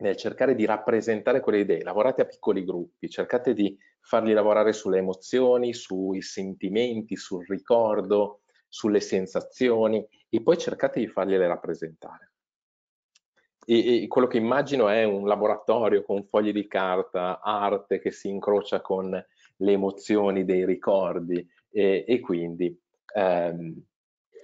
nel cercare di rappresentare quelle idee, lavorate a piccoli gruppi, cercate di farli lavorare sulle emozioni, sui sentimenti, sul ricordo, sulle sensazioni e poi cercate di fargliele rappresentare e, e quello che immagino è un laboratorio con fogli di carta, arte che si incrocia con le emozioni dei ricordi e, e quindi ehm,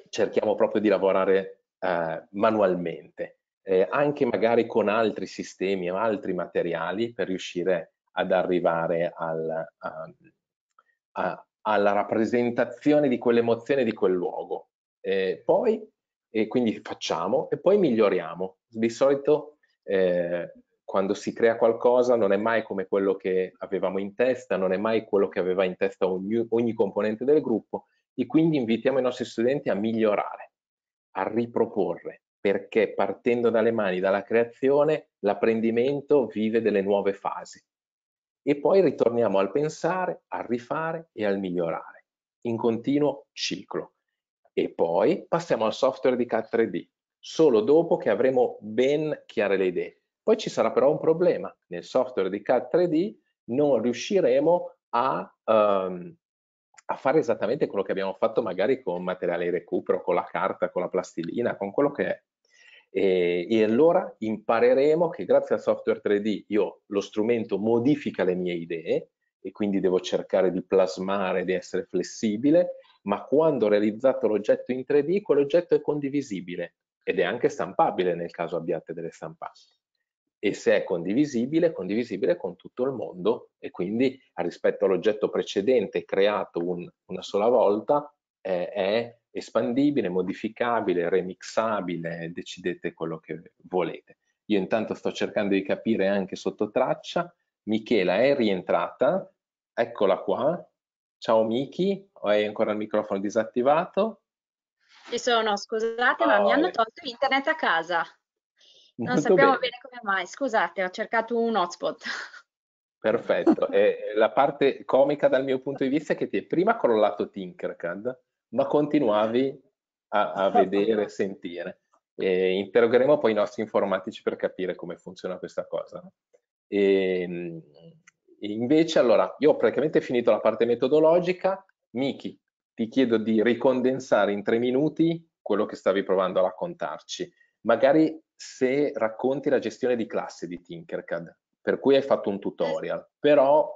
cerchiamo proprio di lavorare eh, manualmente, eh, anche magari con altri sistemi o altri materiali per riuscire ad arrivare al, a, ehm, a, alla rappresentazione di quell'emozione di quel luogo. Eh, poi e quindi facciamo e poi miglioriamo. Di solito eh, quando si crea qualcosa non è mai come quello che avevamo in testa, non è mai quello che aveva in testa ogni, ogni componente del gruppo e quindi invitiamo i nostri studenti a migliorare, a riproporre, perché partendo dalle mani, dalla creazione, l'apprendimento vive delle nuove fasi. E poi ritorniamo al pensare, al rifare e al migliorare, in continuo ciclo e poi passiamo al software di K3D, solo dopo che avremo ben chiare le idee. Poi ci sarà però un problema, nel software di K3D non riusciremo a, um, a fare esattamente quello che abbiamo fatto magari con materiale di recupero, con la carta, con la plastilina, con quello che è. E, e, allora impareremo che grazie al software 3D io lo strumento modifica le mie idee e quindi devo cercare di plasmare, di essere flessibile ma quando ho realizzato l'oggetto in 3D, quell'oggetto è condivisibile ed è anche stampabile nel caso abbiate delle stampanti. E se è condivisibile, è condivisibile con tutto il mondo e quindi rispetto all'oggetto precedente creato un, una sola volta eh, è espandibile, modificabile, remixabile, decidete quello che volete. Io intanto sto cercando di capire anche sotto traccia. Michela è rientrata, eccola qua. Ciao Miki, hai ancora il microfono disattivato? Ci sono, scusate, oh, ma mi hanno tolto internet a casa. Non sappiamo bene. bene. come mai, scusate, ho cercato un hotspot. Perfetto, e la parte comica dal mio punto di vista è che ti è prima crollato Tinkercad, ma continuavi a, a vedere, sentire. E interrogheremo poi i nostri informatici per capire come funziona questa cosa. E, ehm, invece, allora, io ho praticamente finito la parte metodologica, Miki, ti chiedo di ricondensare in tre minuti quello che stavi provando a raccontarci. Magari se racconti la gestione di classe di Tinkercad, per cui hai fatto un tutorial, però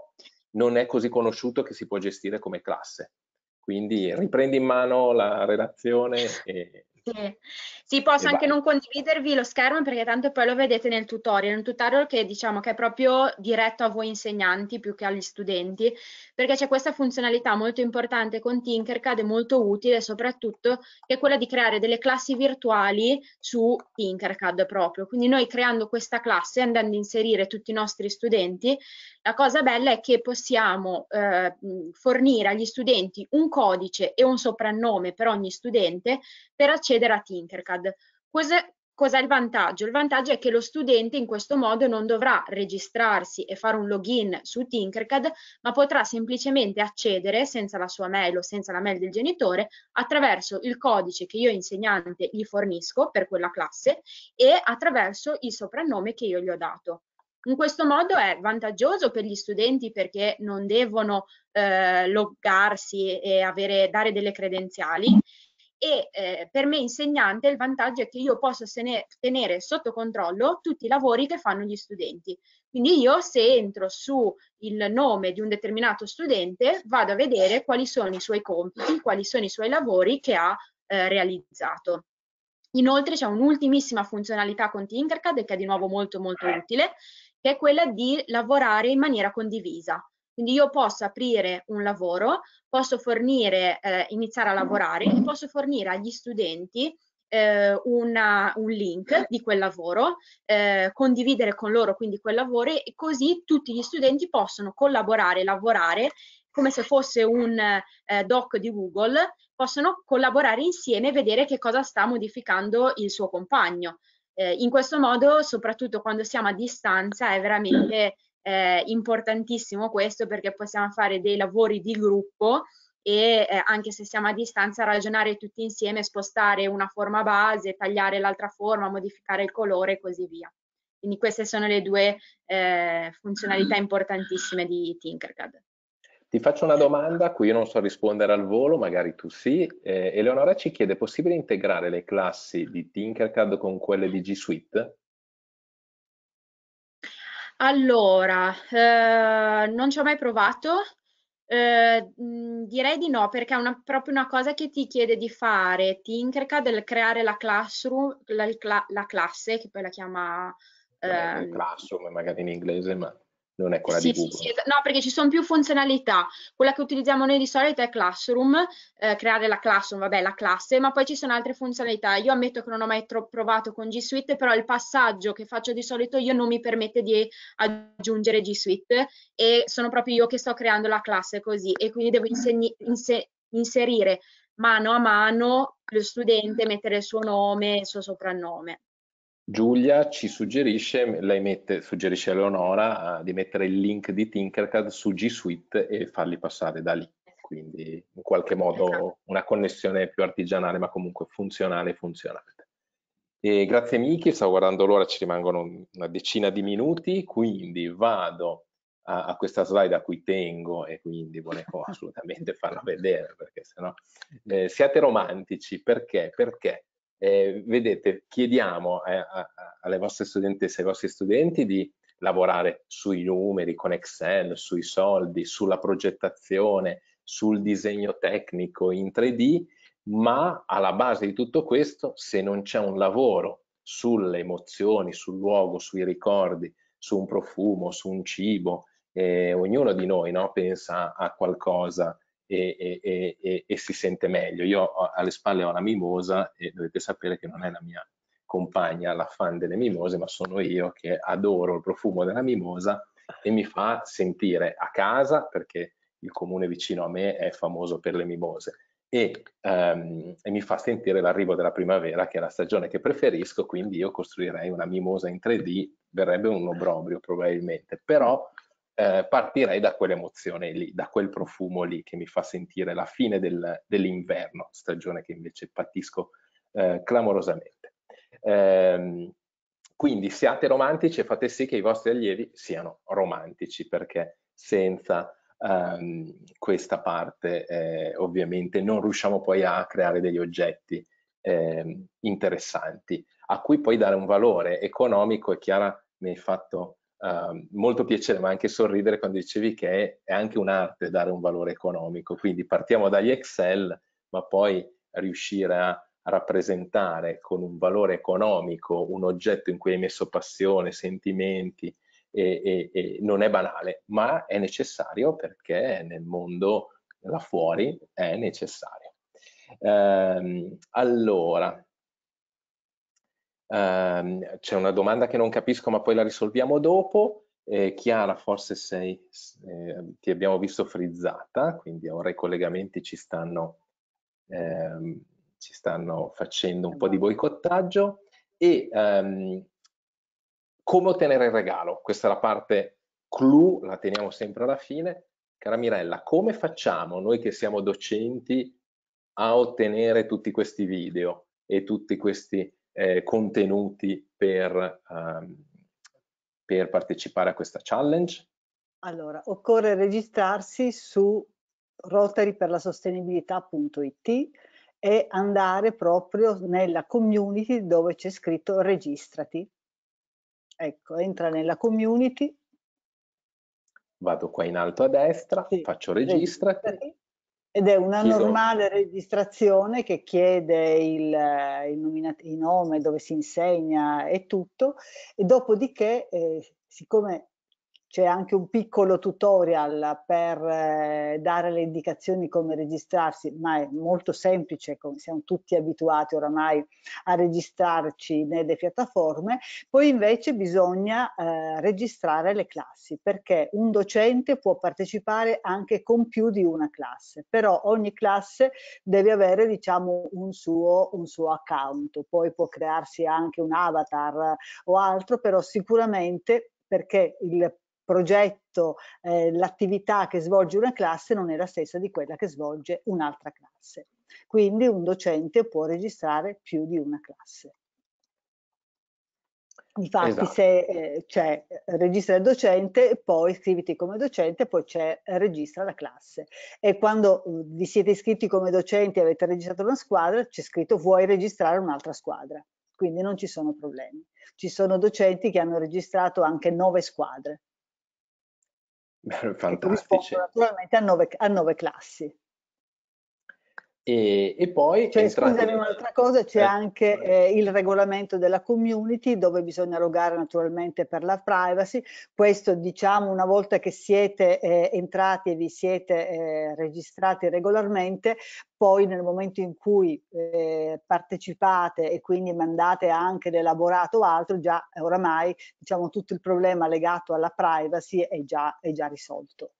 non è così conosciuto che si può gestire come classe. Quindi riprendi in mano la relazione e sì, sì posso e anche vai. non condividervi lo schermo perché tanto poi lo vedete nel tutorial, un tutorial che diciamo che è proprio diretto a voi insegnanti più che agli studenti, perché c'è questa funzionalità molto importante con Tinkercad, molto utile soprattutto, che è quella di creare delle classi virtuali su Tinkercad proprio. Quindi noi creando questa classe, andando a inserire tutti i nostri studenti, la cosa bella è che possiamo eh, fornire agli studenti un codice e un soprannome per ogni studente per accedere accedere a Tinkercad. Cos'è, cos'è il vantaggio? Il vantaggio è che lo studente in questo modo non dovrà registrarsi e fare un login su Tinkercad, ma potrà semplicemente accedere senza la sua mail o senza la mail del genitore attraverso il codice che io insegnante gli fornisco per quella classe e attraverso il soprannome che io gli ho dato. In questo modo è vantaggioso per gli studenti perché non devono eh, loggarsi e avere, dare delle credenziali e eh, per me insegnante il vantaggio è che io posso tenere sotto controllo tutti i lavori che fanno gli studenti. Quindi io se entro sul nome di un determinato studente vado a vedere quali sono i suoi compiti, quali sono i suoi lavori che ha eh, realizzato. Inoltre c'è un'ultimissima funzionalità con Tinkercad che è di nuovo molto molto utile, che è quella di lavorare in maniera condivisa. Quindi io posso aprire un lavoro, posso fornire, eh, iniziare a lavorare e posso fornire agli studenti eh, una, un link di quel lavoro, eh, condividere con loro quindi quel lavoro e così tutti gli studenti possono collaborare, lavorare come se fosse un eh, doc di Google, possono collaborare insieme e vedere che cosa sta modificando il suo compagno. Eh, in questo modo, soprattutto quando siamo a distanza, è veramente eh, importantissimo questo perché possiamo fare dei lavori di gruppo e eh, anche se siamo a distanza ragionare tutti insieme, spostare una forma base, tagliare l'altra forma, modificare il colore e così via. Quindi queste sono le due eh, funzionalità importantissime di Tinkercad. Ti faccio una domanda a cui io non so rispondere al volo, magari tu sì. Eh, Eleonora ci chiede, è possibile integrare le classi di Tinkercad con quelle di G Suite? Allora, eh, non ci ho mai provato, eh, mm, direi di no, perché è una, proprio una cosa che ti chiede di fare Tinkercad, del creare la classroom, la, la, la classe, che poi la chiama... Eh, classroom magari in inglese, ma non è quella sì, di Google. Sì, sì, no, perché ci sono più funzionalità. Quella che utilizziamo noi di solito è Classroom, eh, creare la Classroom, vabbè, la classe, ma poi ci sono altre funzionalità. Io ammetto che non ho mai provato con G Suite, però il passaggio che faccio di solito io non mi permette di aggiungere G Suite e sono proprio io che sto creando la classe così e quindi devo insegni, inse, inserire mano a mano lo studente, mettere il suo nome, il suo soprannome. Giulia ci suggerisce, lei mette, suggerisce a Leonora uh, ah, di mettere il link di Tinkercad su G Suite e farli passare da lì, quindi in qualche modo esatto. una connessione più artigianale ma comunque funzionale e funzionante. E grazie Miki, stavo guardando l'ora, ci rimangono una decina di minuti, quindi vado a, a, questa slide a cui tengo e quindi volevo assolutamente farla vedere perché sennò eh, siate romantici, perché? Perché? eh, vedete, chiediamo eh, a, alle vostre studentesse e ai vostri studenti di lavorare sui numeri, con Excel, sui soldi, sulla progettazione, sul disegno tecnico in 3D, ma alla base di tutto questo, se non c'è un lavoro sulle emozioni, sul luogo, sui ricordi, su un profumo, su un cibo, eh, ognuno di noi no, pensa a qualcosa e, e, e, e, si sente meglio. Io ho, alle spalle ho una mimosa e dovete sapere che non è la mia compagna la fan delle mimose, ma sono io che adoro il profumo della mimosa e mi fa sentire a casa perché il comune vicino a me è famoso per le mimose. E, um, e, mi fa sentire l'arrivo della primavera, che è la stagione che preferisco, quindi io costruirei una mimosa in 3D, verrebbe un obbrobrio probabilmente, però eh, partirei da quell'emozione lì, da quel profumo lì che mi fa sentire la fine del, dell'inverno, stagione che invece patisco eh, clamorosamente. Ehm, quindi siate romantici e fate sì che i vostri allievi siano romantici, perché senza ehm, questa parte eh, ovviamente non riusciamo poi a creare degli oggetti ehm, interessanti, a cui poi dare un valore economico, è chiara, mi hai fatto Ehm, molto piacere, ma anche sorridere quando dicevi che è anche un'arte dare un valore economico. Quindi partiamo dagli Excel, ma poi riuscire a rappresentare con un valore economico un oggetto in cui hai messo passione, sentimenti, e, e, e non è banale, ma è necessario perché nel mondo là fuori è necessario. Ehm, allora, ehm, c'è una domanda che non capisco ma poi la risolviamo dopo. Eh, Chiara, forse sei, eh, ti abbiamo visto frizzata, quindi ora i collegamenti ci stanno, ehm, ci stanno facendo un po' di esatto. boicottaggio. E ehm, come ottenere il regalo? Questa è la parte clou, la teniamo sempre alla fine. Cara Mirella, come facciamo noi che siamo docenti a ottenere tutti questi video e tutti questi eh, contenuti per, um, per partecipare a questa challenge? Allora, occorre registrarsi su rotaryperlasostenibilità.it e andare proprio nella community dove c'è scritto registrati. Ecco, entra nella community. Vado qua in alto a destra, sì, faccio registrati. registrati. Ed è una normale registrazione che chiede il, eh, il, il, nome, dove si insegna e tutto, e dopodiché, eh, siccome c'è anche un piccolo tutorial per eh, dare le indicazioni come registrarsi, ma è molto semplice, come siamo tutti abituati oramai a registrarci nelle piattaforme. Poi invece bisogna eh, registrare le classi, perché un docente può partecipare anche con più di una classe, però ogni classe deve avere diciamo, un, suo, un suo account, poi può crearsi anche un avatar o altro, però sicuramente perché il progetto, eh, l'attività che svolge una classe non è la stessa di quella che svolge un'altra classe. Quindi un docente può registrare più di una classe. Infatti esatto. se eh, c'è registra il docente, poi iscriviti come docente, poi c'è registra la classe. E quando mm, vi siete iscritti come docenti e avete registrato una squadra, c'è scritto vuoi registrare un'altra squadra. Quindi non ci sono problemi. Ci sono docenti che hanno registrato anche nove squadre Fantastici. Corrispondono naturalmente a nove, a nove classi. E, e, poi cioè, entrate... scusami un'altra cosa c'è eh, anche eh, il regolamento della community dove bisogna rogare naturalmente per la privacy questo diciamo una volta che siete eh, entrati e vi siete eh, registrati regolarmente poi nel momento in cui eh, partecipate e quindi mandate anche l'elaborato altro già oramai diciamo tutto il problema legato alla privacy è già, è già risolto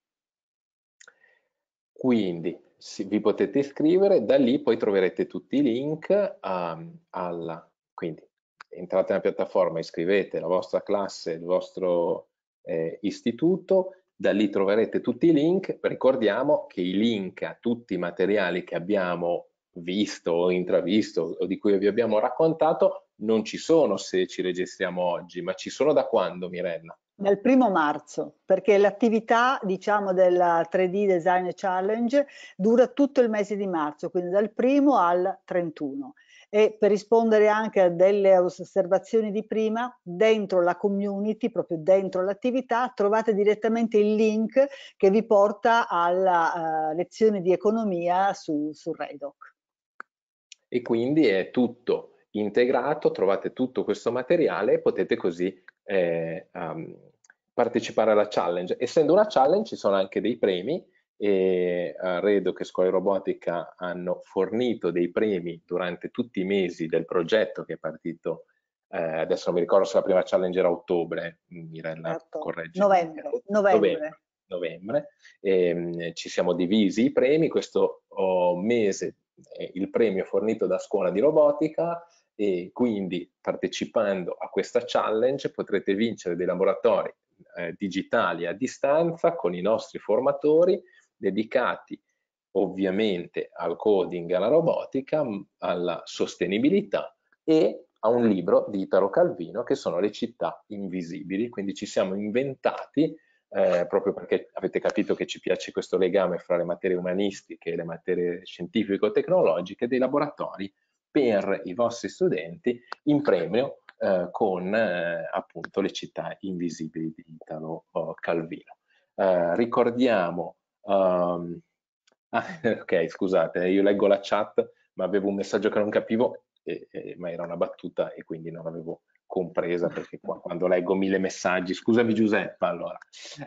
quindi si, vi potete iscrivere, da lì poi troverete tutti i link um, alla... Quindi entrate nella piattaforma, iscrivete la vostra classe, il vostro eh, istituto, da lì troverete tutti i link. Ricordiamo che i link a tutti i materiali che abbiamo visto o intravisto o di cui vi abbiamo raccontato non ci sono se ci registriamo oggi, ma ci sono da quando, Mirella? Dal primo marzo, perché l'attività diciamo, della 3D Design Challenge dura tutto il mese di marzo, quindi dal primo al 31. E per rispondere anche a delle osservazioni di prima, dentro la community, proprio dentro l'attività, trovate direttamente il link che vi porta alla uh, lezione di economia su, su Redoc. E quindi è tutto integrato, trovate tutto questo materiale e potete così eh, um, partecipare alla challenge. Essendo una challenge ci sono anche dei premi e eh, Redo che Scuola Robotica hanno fornito dei premi durante tutti i mesi del progetto che è partito eh, adesso non mi ricordo se la prima challenge era ottobre, Mirella, esatto. correggi. Novembre. Novembre. novembre. novembre. E, ehm, ci siamo divisi i premi, questo oh, mese eh, il premio fornito da Scuola di Robotica e quindi partecipando a questa challenge potrete vincere dei laboratori eh, digitali a distanza con i nostri formatori dedicati ovviamente al coding, alla robotica, alla sostenibilità e a un libro di Italo Calvino che sono le città invisibili, quindi ci siamo inventati eh, proprio perché avete capito che ci piace questo legame fra le materie umanistiche e le materie scientifico-tecnologiche dei laboratori per i vostri studenti in premio eh, con eh, appunto le città invisibili di Italo Calvino. Eh, ricordiamo, um, ah, ok scusate, eh, io leggo la chat ma avevo un messaggio che non capivo, e, e, ma era una battuta e quindi non avevo compresa perché qua quando leggo mille messaggi, scusami Giuseppe allora.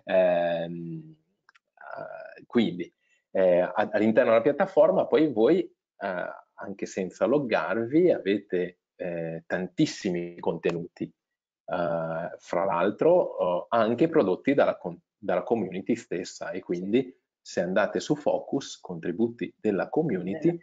Ehm, ah, quindi eh, all'interno della piattaforma poi voi eh, anche senza loggarvi, avete eh, tantissimi contenuti, eh, fra l'altro eh, anche prodotti dalla, dalla, community stessa e quindi se andate su Focus, contributi della community,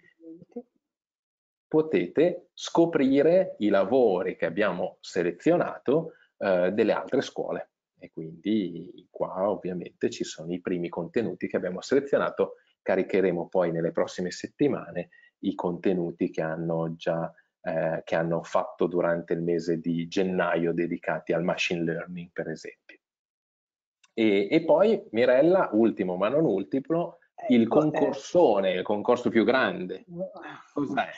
potete scoprire i lavori che abbiamo selezionato eh, delle altre scuole e quindi qua ovviamente ci sono i primi contenuti che abbiamo selezionato, caricheremo poi nelle prossime settimane i contenuti che hanno già eh, che hanno fatto durante il mese di gennaio dedicati al machine learning per esempio. E, e poi Mirella, ultimo ma non ultimo, il ecco, eh. concorsone, eh. il concorso più grande. Cos'è?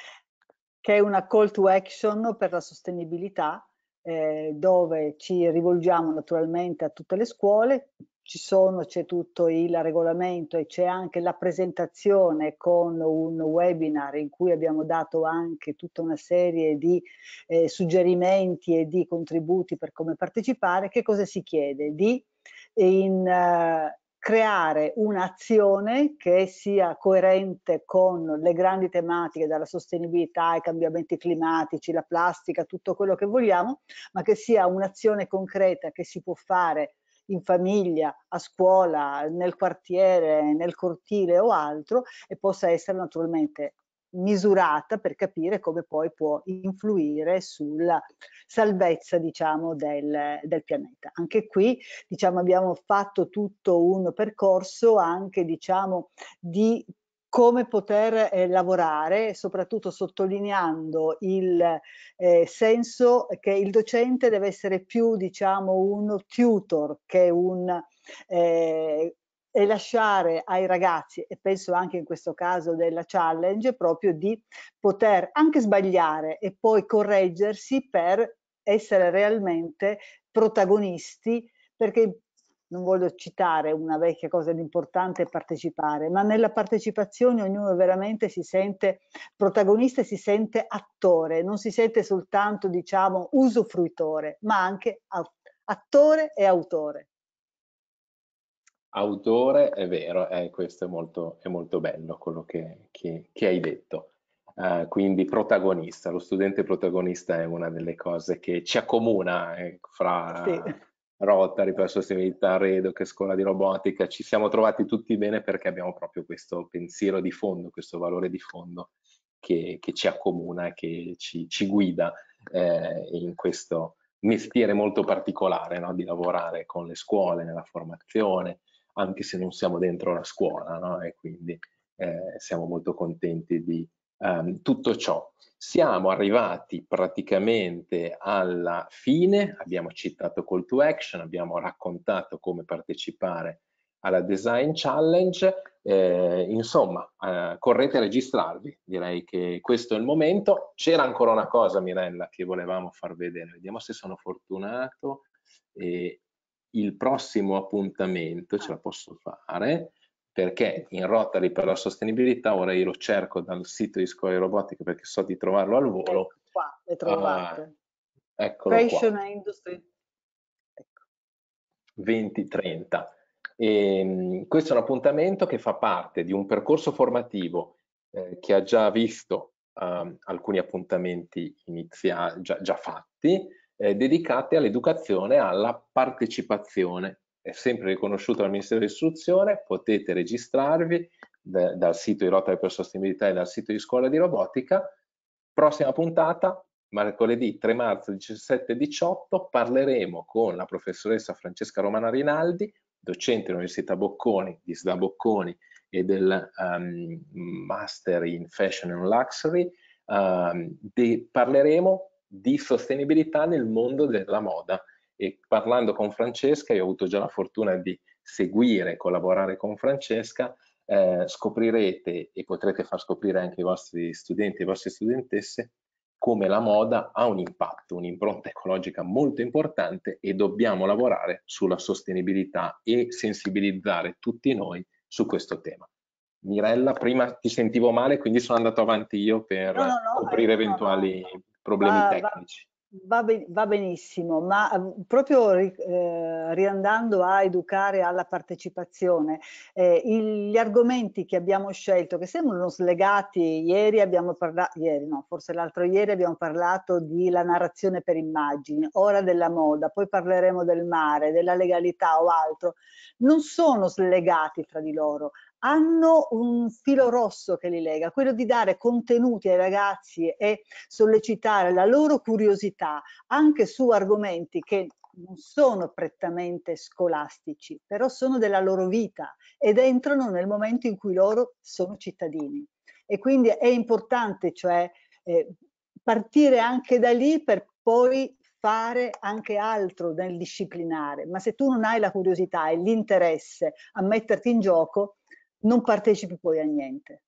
Che è una call to action per la sostenibilità eh, dove ci rivolgiamo naturalmente a tutte le scuole, ci sono, c'è tutto il regolamento e c'è anche la presentazione con un webinar in cui abbiamo dato anche tutta una serie di eh, suggerimenti e di contributi per come partecipare, che cosa si chiede? Di in, uh, creare un'azione che sia coerente con le grandi tematiche dalla sostenibilità ai cambiamenti climatici, la plastica, tutto quello che vogliamo, ma che sia un'azione concreta che si può fare in famiglia, a scuola, nel quartiere, nel cortile o altro e possa essere naturalmente misurata per capire come poi può influire sulla salvezza diciamo, del, del, pianeta. Anche qui diciamo, abbiamo fatto tutto un percorso anche diciamo, di come poter eh, lavorare, soprattutto sottolineando il eh, senso che il docente deve essere più, diciamo, un tutor che un... Eh, e lasciare ai ragazzi, e penso anche in questo caso della challenge, proprio di poter anche sbagliare e poi correggersi per essere realmente protagonisti perché non voglio citare una vecchia cosa, l'importante è partecipare, ma nella partecipazione ognuno veramente si sente protagonista e si sente attore, non si sente soltanto, diciamo, usufruitore, ma anche attore e autore. Autore, è vero, eh, questo è molto, è molto, bello quello che, che, che hai detto. Uh, quindi protagonista, lo studente protagonista è una delle cose che ci accomuna eh, fra, sì. Rotary per la sostenibilità, Redo scuola di robotica, ci siamo trovati tutti bene perché abbiamo proprio questo pensiero di fondo, questo valore di fondo che, che ci accomuna, che ci, ci guida eh, in questo mestiere molto particolare no? di lavorare con le scuole, nella formazione, anche se non siamo dentro la scuola no? e quindi eh, siamo molto contenti di um, tutto ciò. Siamo arrivati praticamente alla fine, abbiamo citato call to action, abbiamo raccontato come partecipare alla design challenge, eh, insomma eh, correte a registrarvi, direi che questo è il momento. C'era ancora una cosa Mirella che volevamo far vedere, vediamo se sono fortunato. Eh, il prossimo appuntamento ce la posso fare perché in Rotary per la sostenibilità ora io lo cerco dal sito di Scuola Robotica perché so di trovarlo al volo. Ecco qua, le trovate. Ah, eccolo Fashion qua. Industry. Ecco. 2030. E, ehm, questo è un appuntamento che fa parte di un percorso formativo eh, che ha già visto eh, alcuni appuntamenti iniziali, già, già fatti, eh, dedicati all'educazione alla partecipazione è sempre riconosciuto dal Ministero dell'Istruzione, potete registrarvi da, dal sito di Rotary per Sostenibilità e dal sito di Scuola di Robotica. Prossima puntata, mercoledì 3 marzo 17-18, parleremo con la professoressa Francesca Romana Rinaldi, docente dell'Università Bocconi, di SDA Bocconi e del um, Master in Fashion and Luxury, um, di, parleremo di sostenibilità nel mondo della moda e parlando con Francesca, io ho avuto già la fortuna di seguire e collaborare con Francesca, eh, scoprirete e potrete far scoprire anche i vostri studenti e le vostre studentesse come la moda ha un impatto, un'impronta ecologica molto importante e dobbiamo lavorare sulla sostenibilità e sensibilizzare tutti noi su questo tema. Mirella, prima ti sentivo male, quindi sono andato avanti io per no, no, no, coprire eventuali problemi va, tecnici. Va, ben, va, benissimo, ma ehm, proprio eh, riandando a educare alla partecipazione, eh, il, gli argomenti che abbiamo scelto, che sembrano slegati, ieri abbiamo parlato, ieri no, forse l'altro ieri abbiamo parlato di la narrazione per immagini, ora della moda, poi parleremo del mare, della legalità o altro, non sono slegati fra di loro, hanno un filo rosso che li lega, quello di dare contenuti ai ragazzi e sollecitare la loro curiosità anche su argomenti che non sono prettamente scolastici, però sono della loro vita ed entrano nel momento in cui loro sono cittadini. E quindi è importante, cioè, eh, partire anche da lì per poi fare anche altro nel disciplinare, ma se tu non hai la curiosità e l'interesse a metterti in gioco, non partecipi poi a niente.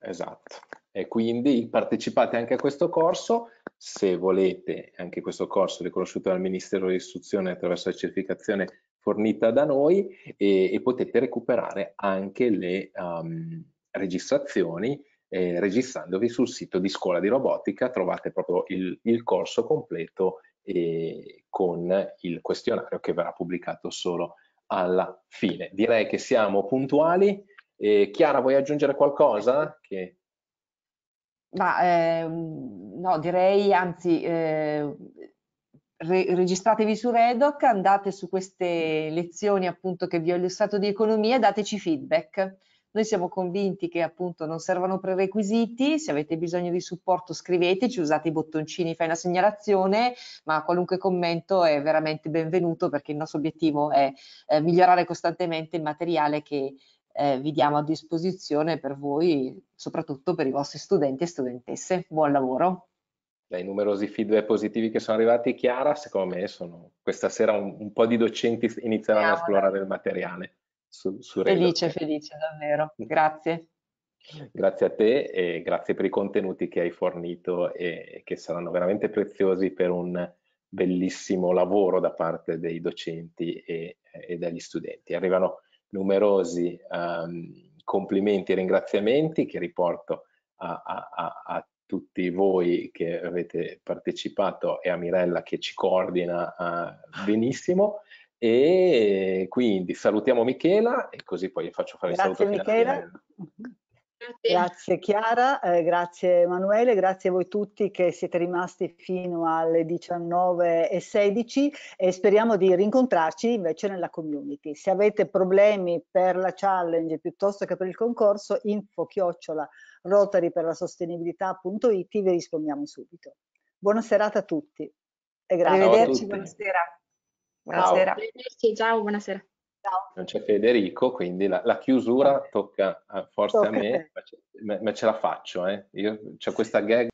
Esatto. E quindi partecipate anche a questo corso, se volete, anche questo corso riconosciuto dal Ministero dell'Istruzione attraverso la certificazione fornita da noi e, e potete recuperare anche le um, registrazioni eh, registrandovi sul sito di Scuola di Robotica, trovate proprio il, il corso completo eh, con il questionario che verrà pubblicato solo alla fine. Direi che siamo puntuali. Eh, Chiara, vuoi aggiungere qualcosa? Che... Ma, eh, no, direi, anzi, eh, re registratevi su Redoc, andate su queste lezioni appunto che vi ho illustrato di economia e dateci feedback. Noi siamo convinti che appunto non servano prerequisiti, se avete bisogno di supporto scriveteci, usate i bottoncini, fai una segnalazione, ma qualunque commento è veramente benvenuto perché il nostro obiettivo è eh, migliorare costantemente il materiale che eh, vi diamo a disposizione per voi, soprattutto per i vostri studenti e studentesse. Buon lavoro! dai numerosi feedback positivi che sono arrivati, Chiara, secondo me sono questa sera un, un po' di docenti inizieranno Chiara. a esplorare il materiale su, su Felice, felice, davvero. Grazie. Grazie a te e grazie per i contenuti che hai fornito e che saranno veramente preziosi per un bellissimo lavoro da parte dei docenti e, e dagli studenti. Arrivano numerosi um, complimenti e ringraziamenti che riporto a, a, a, tutti voi che avete partecipato e a Mirella che ci coordina uh, benissimo e quindi salutiamo Michela e così poi faccio fare grazie il saluto. Michela. Finale. Grazie Chiara, eh, grazie Emanuele, grazie a voi tutti che siete rimasti fino alle 19.16 e speriamo di rincontrarci invece nella community. Se avete problemi per la challenge piuttosto che per il concorso, info chiocciola rotary per la sostenibilità.it vi rispondiamo subito. Buona serata a tutti e grazie. Arrivederci, buonasera. Buonasera. Ciao, ciao buonasera. Ciao. Non c'è Federico, quindi la, la chiusura tocca eh, forse tocca a me, ma ce, ma ce, la faccio. Eh. Io, ho questa gag